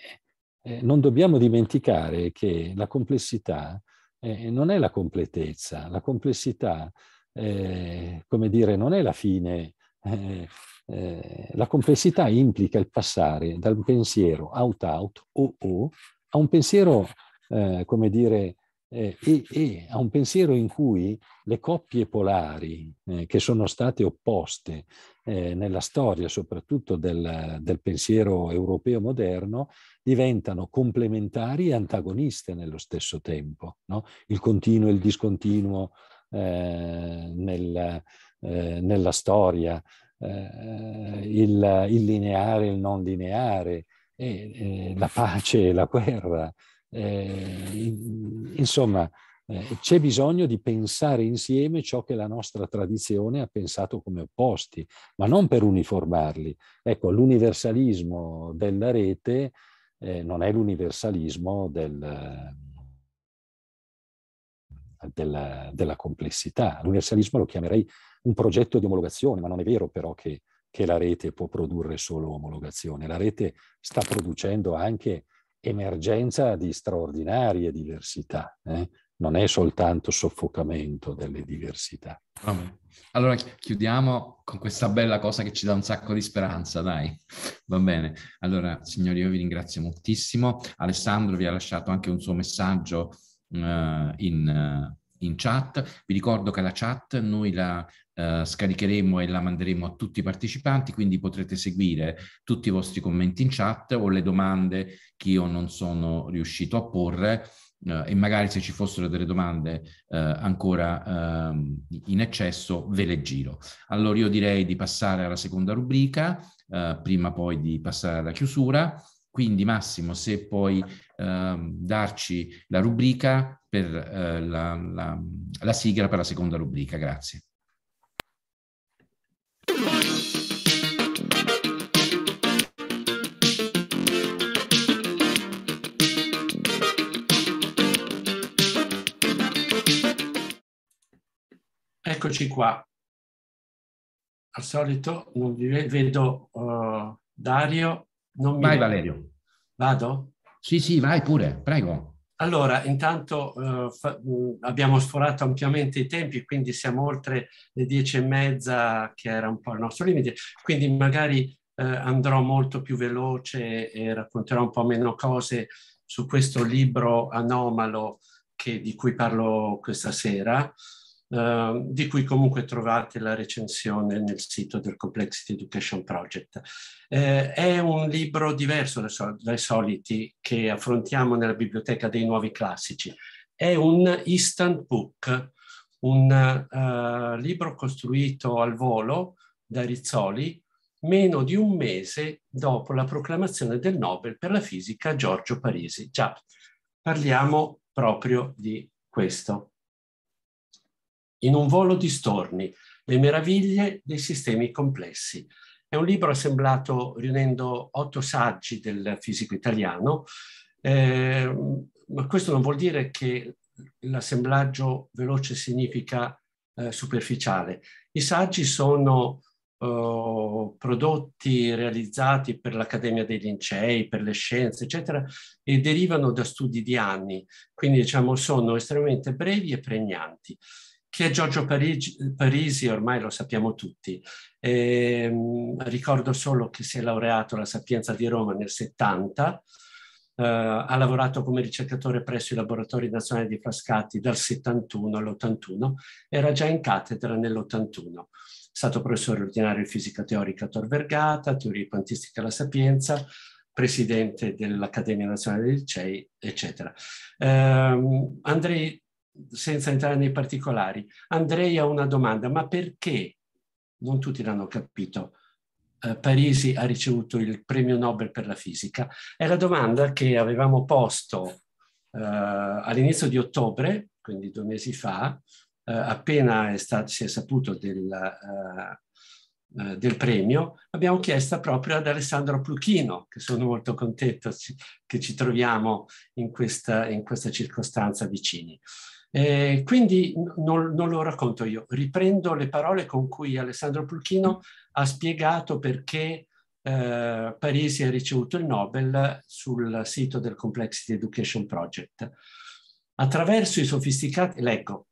eh, non dobbiamo dimenticare che la complessità eh, non è la completezza, la complessità, eh, come dire, non è la fine. Eh, eh, la complessità implica il passare dal pensiero out-out o o a un pensiero, eh, come dire, eh, e, e, a un pensiero in cui le coppie polari eh, che sono state opposte eh, nella storia, soprattutto del, del pensiero europeo moderno, diventano complementari e antagoniste nello stesso tempo. No? Il continuo e il discontinuo eh, nel, eh, nella storia, eh, il, il, lineare e il non lineare, eh, la pace e la guerra. Eh, insomma, eh, c'è bisogno di pensare insieme ciò che la nostra tradizione ha pensato come opposti, ma non per uniformarli. Ecco, l'universalismo della rete eh, non è l'universalismo del, della, della, complessità. L'universalismo lo chiamerei un progetto di omologazione, ma non è vero però che, che la rete può produrre solo omologazione. La rete sta producendo anche emergenza di straordinarie diversità. Eh? non è soltanto soffocamento delle diversità. Allora chiudiamo con questa bella cosa che ci dà un sacco di speranza, dai. Va bene. Allora, signori, io vi ringrazio moltissimo. Alessandro vi ha lasciato anche un suo messaggio uh, in, uh, in, chat. Vi ricordo che la chat noi la uh, scaricheremo e la manderemo a tutti i partecipanti, quindi potrete seguire tutti i vostri commenti in chat o le domande che io non sono riuscito a porre eh, e magari se ci fossero delle domande eh, ancora ehm, in eccesso ve le giro. Allora io direi di passare alla seconda rubrica, eh, prima poi di passare alla chiusura. Quindi Massimo, se puoi ehm, darci la rubrica per eh, la, la, la sigla per la seconda rubrica, grazie. Eccoci qua. Al solito non vi vedo uh, Dario. Non vai mi... Valerio. Vado? Sì, sì, vai pure, prego. Allora, intanto uh, fa... abbiamo sforato ampiamente i tempi, quindi siamo oltre le dieci e mezza, che era un po' il nostro limite, quindi magari uh, andrò molto più veloce e racconterò un po' meno cose su questo libro anomalo che, di cui parlo questa sera. Ehm, di cui comunque trovate la recensione nel sito del Complexity Education Project. Eh, è un libro diverso dai, sol dai soliti che affrontiamo nella biblioteca dei nuovi classici. È un instant book, un uh, libro costruito al volo da Rizzoli meno di un mese dopo la proclamazione del Nobel per la fisica Giorgio Parisi. Già, parliamo proprio di questo. In un volo di storni, le meraviglie dei sistemi complessi. È un libro assemblato riunendo otto saggi del fisico italiano, eh, ma questo non vuol dire che l'assemblaggio veloce significa eh, superficiale. I saggi sono eh, prodotti realizzati per l'Accademia dei Lincei, per le scienze, eccetera, e derivano da studi di anni, quindi diciamo sono estremamente brevi e pregnanti. Chi è Giorgio Parigi, Parisi ormai lo sappiamo tutti. E, ehm, ricordo solo che si è laureato alla Sapienza di Roma nel 70, eh, ha lavorato come ricercatore presso i laboratori nazionali di Frascati dal 71 all'81, era già in cattedra nell'81. È stato professore ordinario di fisica teorica a Tor Vergata, teoria quantistica alla Sapienza, presidente dell'Accademia Nazionale dei Licei, eccetera. Eh, andrei senza entrare nei particolari, Andrei ha una domanda, ma perché, non tutti l'hanno capito, eh, Parisi ha ricevuto il premio Nobel per la fisica? È la domanda che avevamo posto eh, all'inizio di ottobre, quindi due mesi fa, eh, appena è stato, si è saputo del, eh, eh, del premio, abbiamo chiesto proprio ad Alessandro Pluchino, che sono molto contento che ci troviamo in questa, in questa circostanza vicini. Eh, quindi non, non, lo racconto io, riprendo le parole con cui Alessandro Pulchino ha spiegato perché eh, Parisi ha ricevuto il Nobel sul sito del Complexity Education Project. Attraverso i sofisticati, leggo,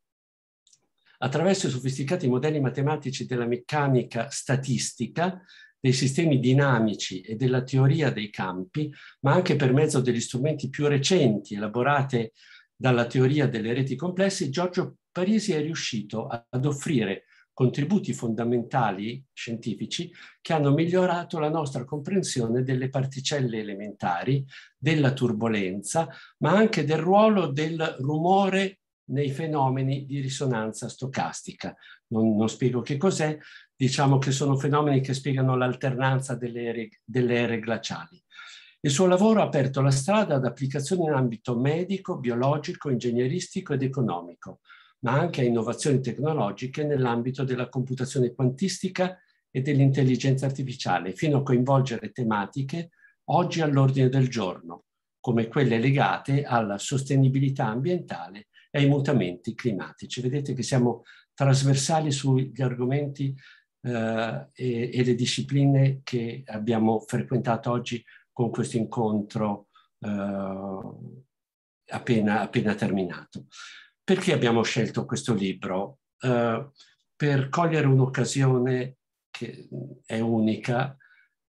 attraverso i sofisticati modelli matematici della meccanica statistica, dei sistemi dinamici e della teoria dei campi, ma anche per mezzo degli strumenti più recenti elaborati dalla teoria delle reti complesse, Giorgio Parisi è riuscito ad offrire contributi fondamentali scientifici che hanno migliorato la nostra comprensione delle particelle elementari, della turbolenza, ma anche del ruolo del rumore nei fenomeni di risonanza stocastica. Non, non spiego che cos'è, diciamo che sono fenomeni che spiegano l'alternanza delle, delle ere glaciali. Il suo lavoro ha aperto la strada ad applicazioni in ambito medico, biologico, ingegneristico ed economico, ma anche a innovazioni tecnologiche nell'ambito della computazione quantistica e dell'intelligenza artificiale, fino a coinvolgere tematiche oggi all'ordine del giorno, come quelle legate alla sostenibilità ambientale e ai mutamenti climatici. Vedete che siamo trasversali sugli argomenti eh, e, e le discipline che abbiamo frequentato oggi con questo incontro eh, appena, appena terminato. Perché abbiamo scelto questo libro? Eh, per cogliere un'occasione che è unica,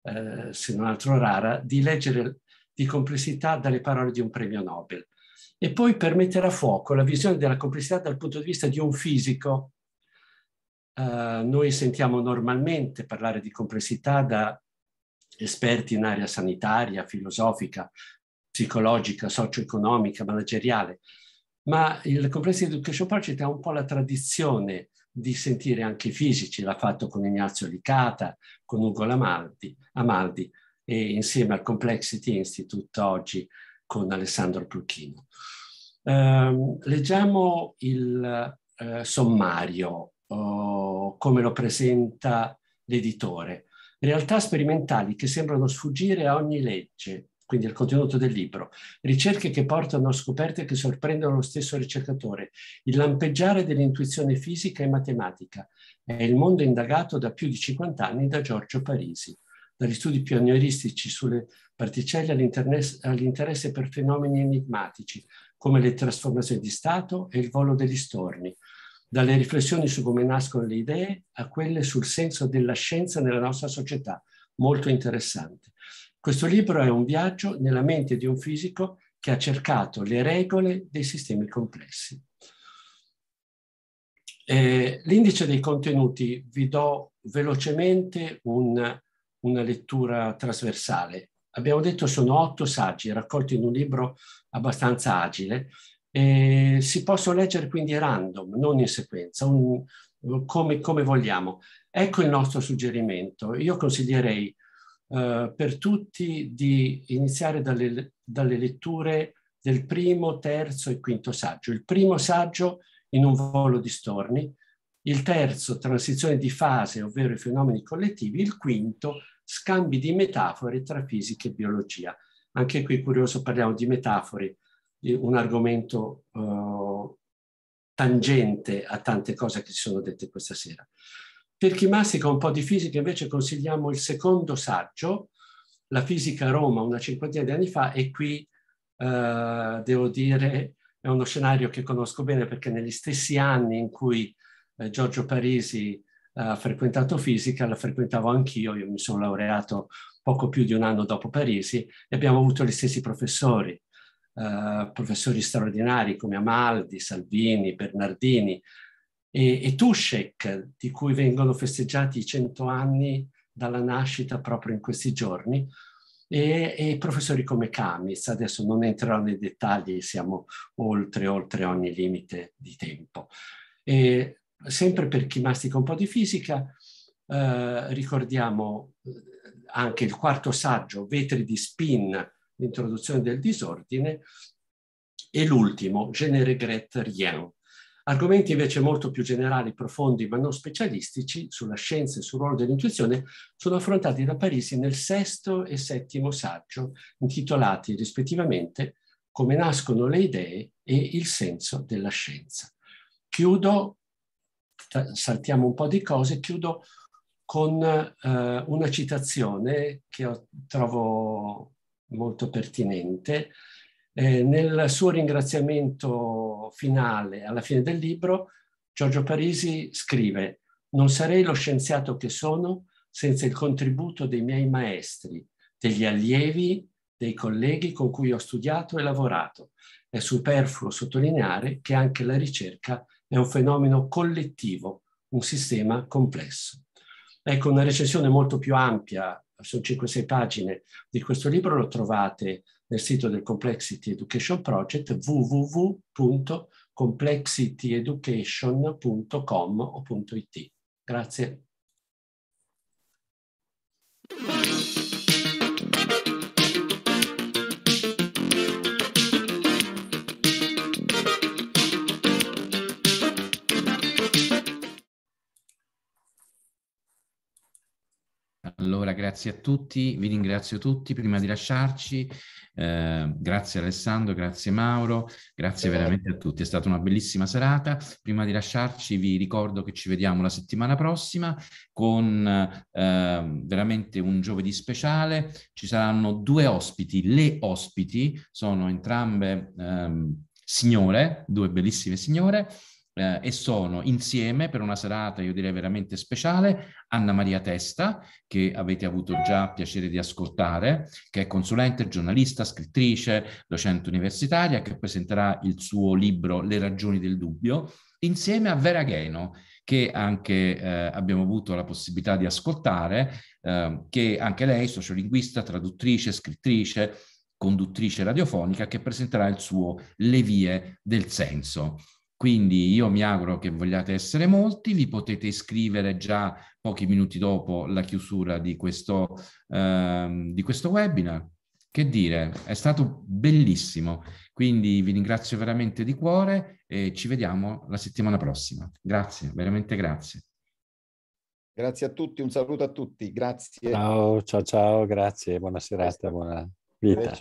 eh, se non altro rara, di leggere di complessità dalle parole di un premio Nobel e poi per mettere a fuoco la visione della complessità dal punto di vista di un fisico. Eh, noi sentiamo normalmente parlare di complessità da esperti in area sanitaria, filosofica, psicologica, socio-economica, manageriale, ma il Comprehensive Education Project ha un po' la tradizione di sentire anche i fisici, l'ha fatto con Ignazio Licata, con Ugo Lamaldi, Amaldi e insieme al Complexity Institute oggi con Alessandro Pluchino. Eh, leggiamo il eh, sommario, oh, come lo presenta l'editore realtà sperimentali che sembrano sfuggire a ogni legge, quindi al contenuto del libro, ricerche che portano a scoperte che sorprendono lo stesso ricercatore, il lampeggiare dell'intuizione fisica e matematica. È il mondo indagato da più di 50 anni da Giorgio Parisi, dagli studi pionieristici sulle particelle all'interesse per fenomeni enigmatici, come le trasformazioni di stato e il volo degli storni, dalle riflessioni su come nascono le idee a quelle sul senso della scienza nella nostra società, molto interessante. Questo libro è un viaggio nella mente di un fisico che ha cercato le regole dei sistemi complessi. Eh, l'indice dei contenuti vi do velocemente un, una lettura trasversale. Abbiamo detto sono otto saggi raccolti in un libro abbastanza agile e eh, si possono leggere quindi random, non in sequenza, un, come, come, vogliamo. Ecco il nostro suggerimento. Io consiglierei eh, per tutti di iniziare dalle, dalle letture del primo, terzo e quinto saggio. Il primo saggio in un volo di storni, il terzo transizione di fase, ovvero i fenomeni collettivi, il quinto scambi di metafore tra fisica e biologia. Anche qui curioso parliamo di metafore un argomento eh, tangente a tante cose che ci sono dette questa sera. Per chi mastica un po' di fisica invece consigliamo il secondo saggio, La fisica a Roma, una cinquantina di anni fa, e qui eh, devo dire è uno scenario che conosco bene perché negli stessi anni in cui eh, Giorgio Parisi eh, ha frequentato fisica, la frequentavo anch'io, io mi sono laureato poco più di un anno dopo Parisi e abbiamo avuto gli stessi professori. Eh, professori straordinari come Amaldi, Salvini, Bernardini e, e Tuschek, di cui vengono festeggiati i cento anni dalla nascita proprio in questi giorni, e, e, professori come Kamis, Adesso non entrerò nei dettagli, siamo oltre, oltre ogni limite di tempo. E sempre per chi mastica un po' di fisica, eh, ricordiamo eh, anche il quarto saggio, Vetri di Spin, l'introduzione del disordine, e l'ultimo, Je ne regrette rien, Argomenti invece molto più generali, profondi ma non specialistici sulla scienza e sul ruolo dell'intuizione sono affrontati da Parisi nel sesto e settimo saggio, intitolati rispettivamente Come nascono le idee e il senso della scienza. Chiudo, saltiamo un po' di cose, chiudo con eh, una citazione che trovo molto pertinente. Eh, nel suo ringraziamento finale, alla fine del libro, Giorgio Parisi scrive «Non sarei lo scienziato che sono senza il contributo dei miei maestri, degli allievi, dei colleghi con cui ho studiato e lavorato. È superfluo sottolineare che anche la ricerca è un fenomeno collettivo, un sistema complesso». Ecco, una recensione molto più ampia sono 5-6 pagine di questo libro, lo trovate nel sito del Complexity Education Project www.complexityeducation.com o.it. Grazie. Allora, grazie a tutti, vi ringrazio tutti prima di lasciarci. Eh, grazie Alessandro, grazie Mauro, grazie veramente a tutti. È stata una bellissima serata. Prima di lasciarci vi ricordo che ci vediamo la settimana prossima con eh, veramente un giovedì speciale. Ci saranno due ospiti, le ospiti sono entrambe eh, signore, due bellissime signore eh, e sono insieme per una serata, io direi veramente speciale, Anna Maria Testa, che avete avuto già piacere di ascoltare, che è consulente, giornalista, scrittrice, docente universitaria, che presenterà il suo libro Le ragioni del dubbio, insieme a Vera Gheno, che anche eh, abbiamo avuto la possibilità di ascoltare, eh, che anche lei, sociolinguista, traduttrice, scrittrice, conduttrice radiofonica, che presenterà il suo Le vie del senso. Quindi io mi auguro che vogliate essere molti, vi potete iscrivere già pochi minuti dopo la chiusura di questo, ehm, di questo webinar. Che dire, è stato bellissimo, quindi vi ringrazio veramente di cuore e ci vediamo la settimana prossima. Grazie, veramente grazie. Grazie a tutti, un saluto a tutti, grazie. Ciao, ciao, ciao, grazie, buona serata, buona vita.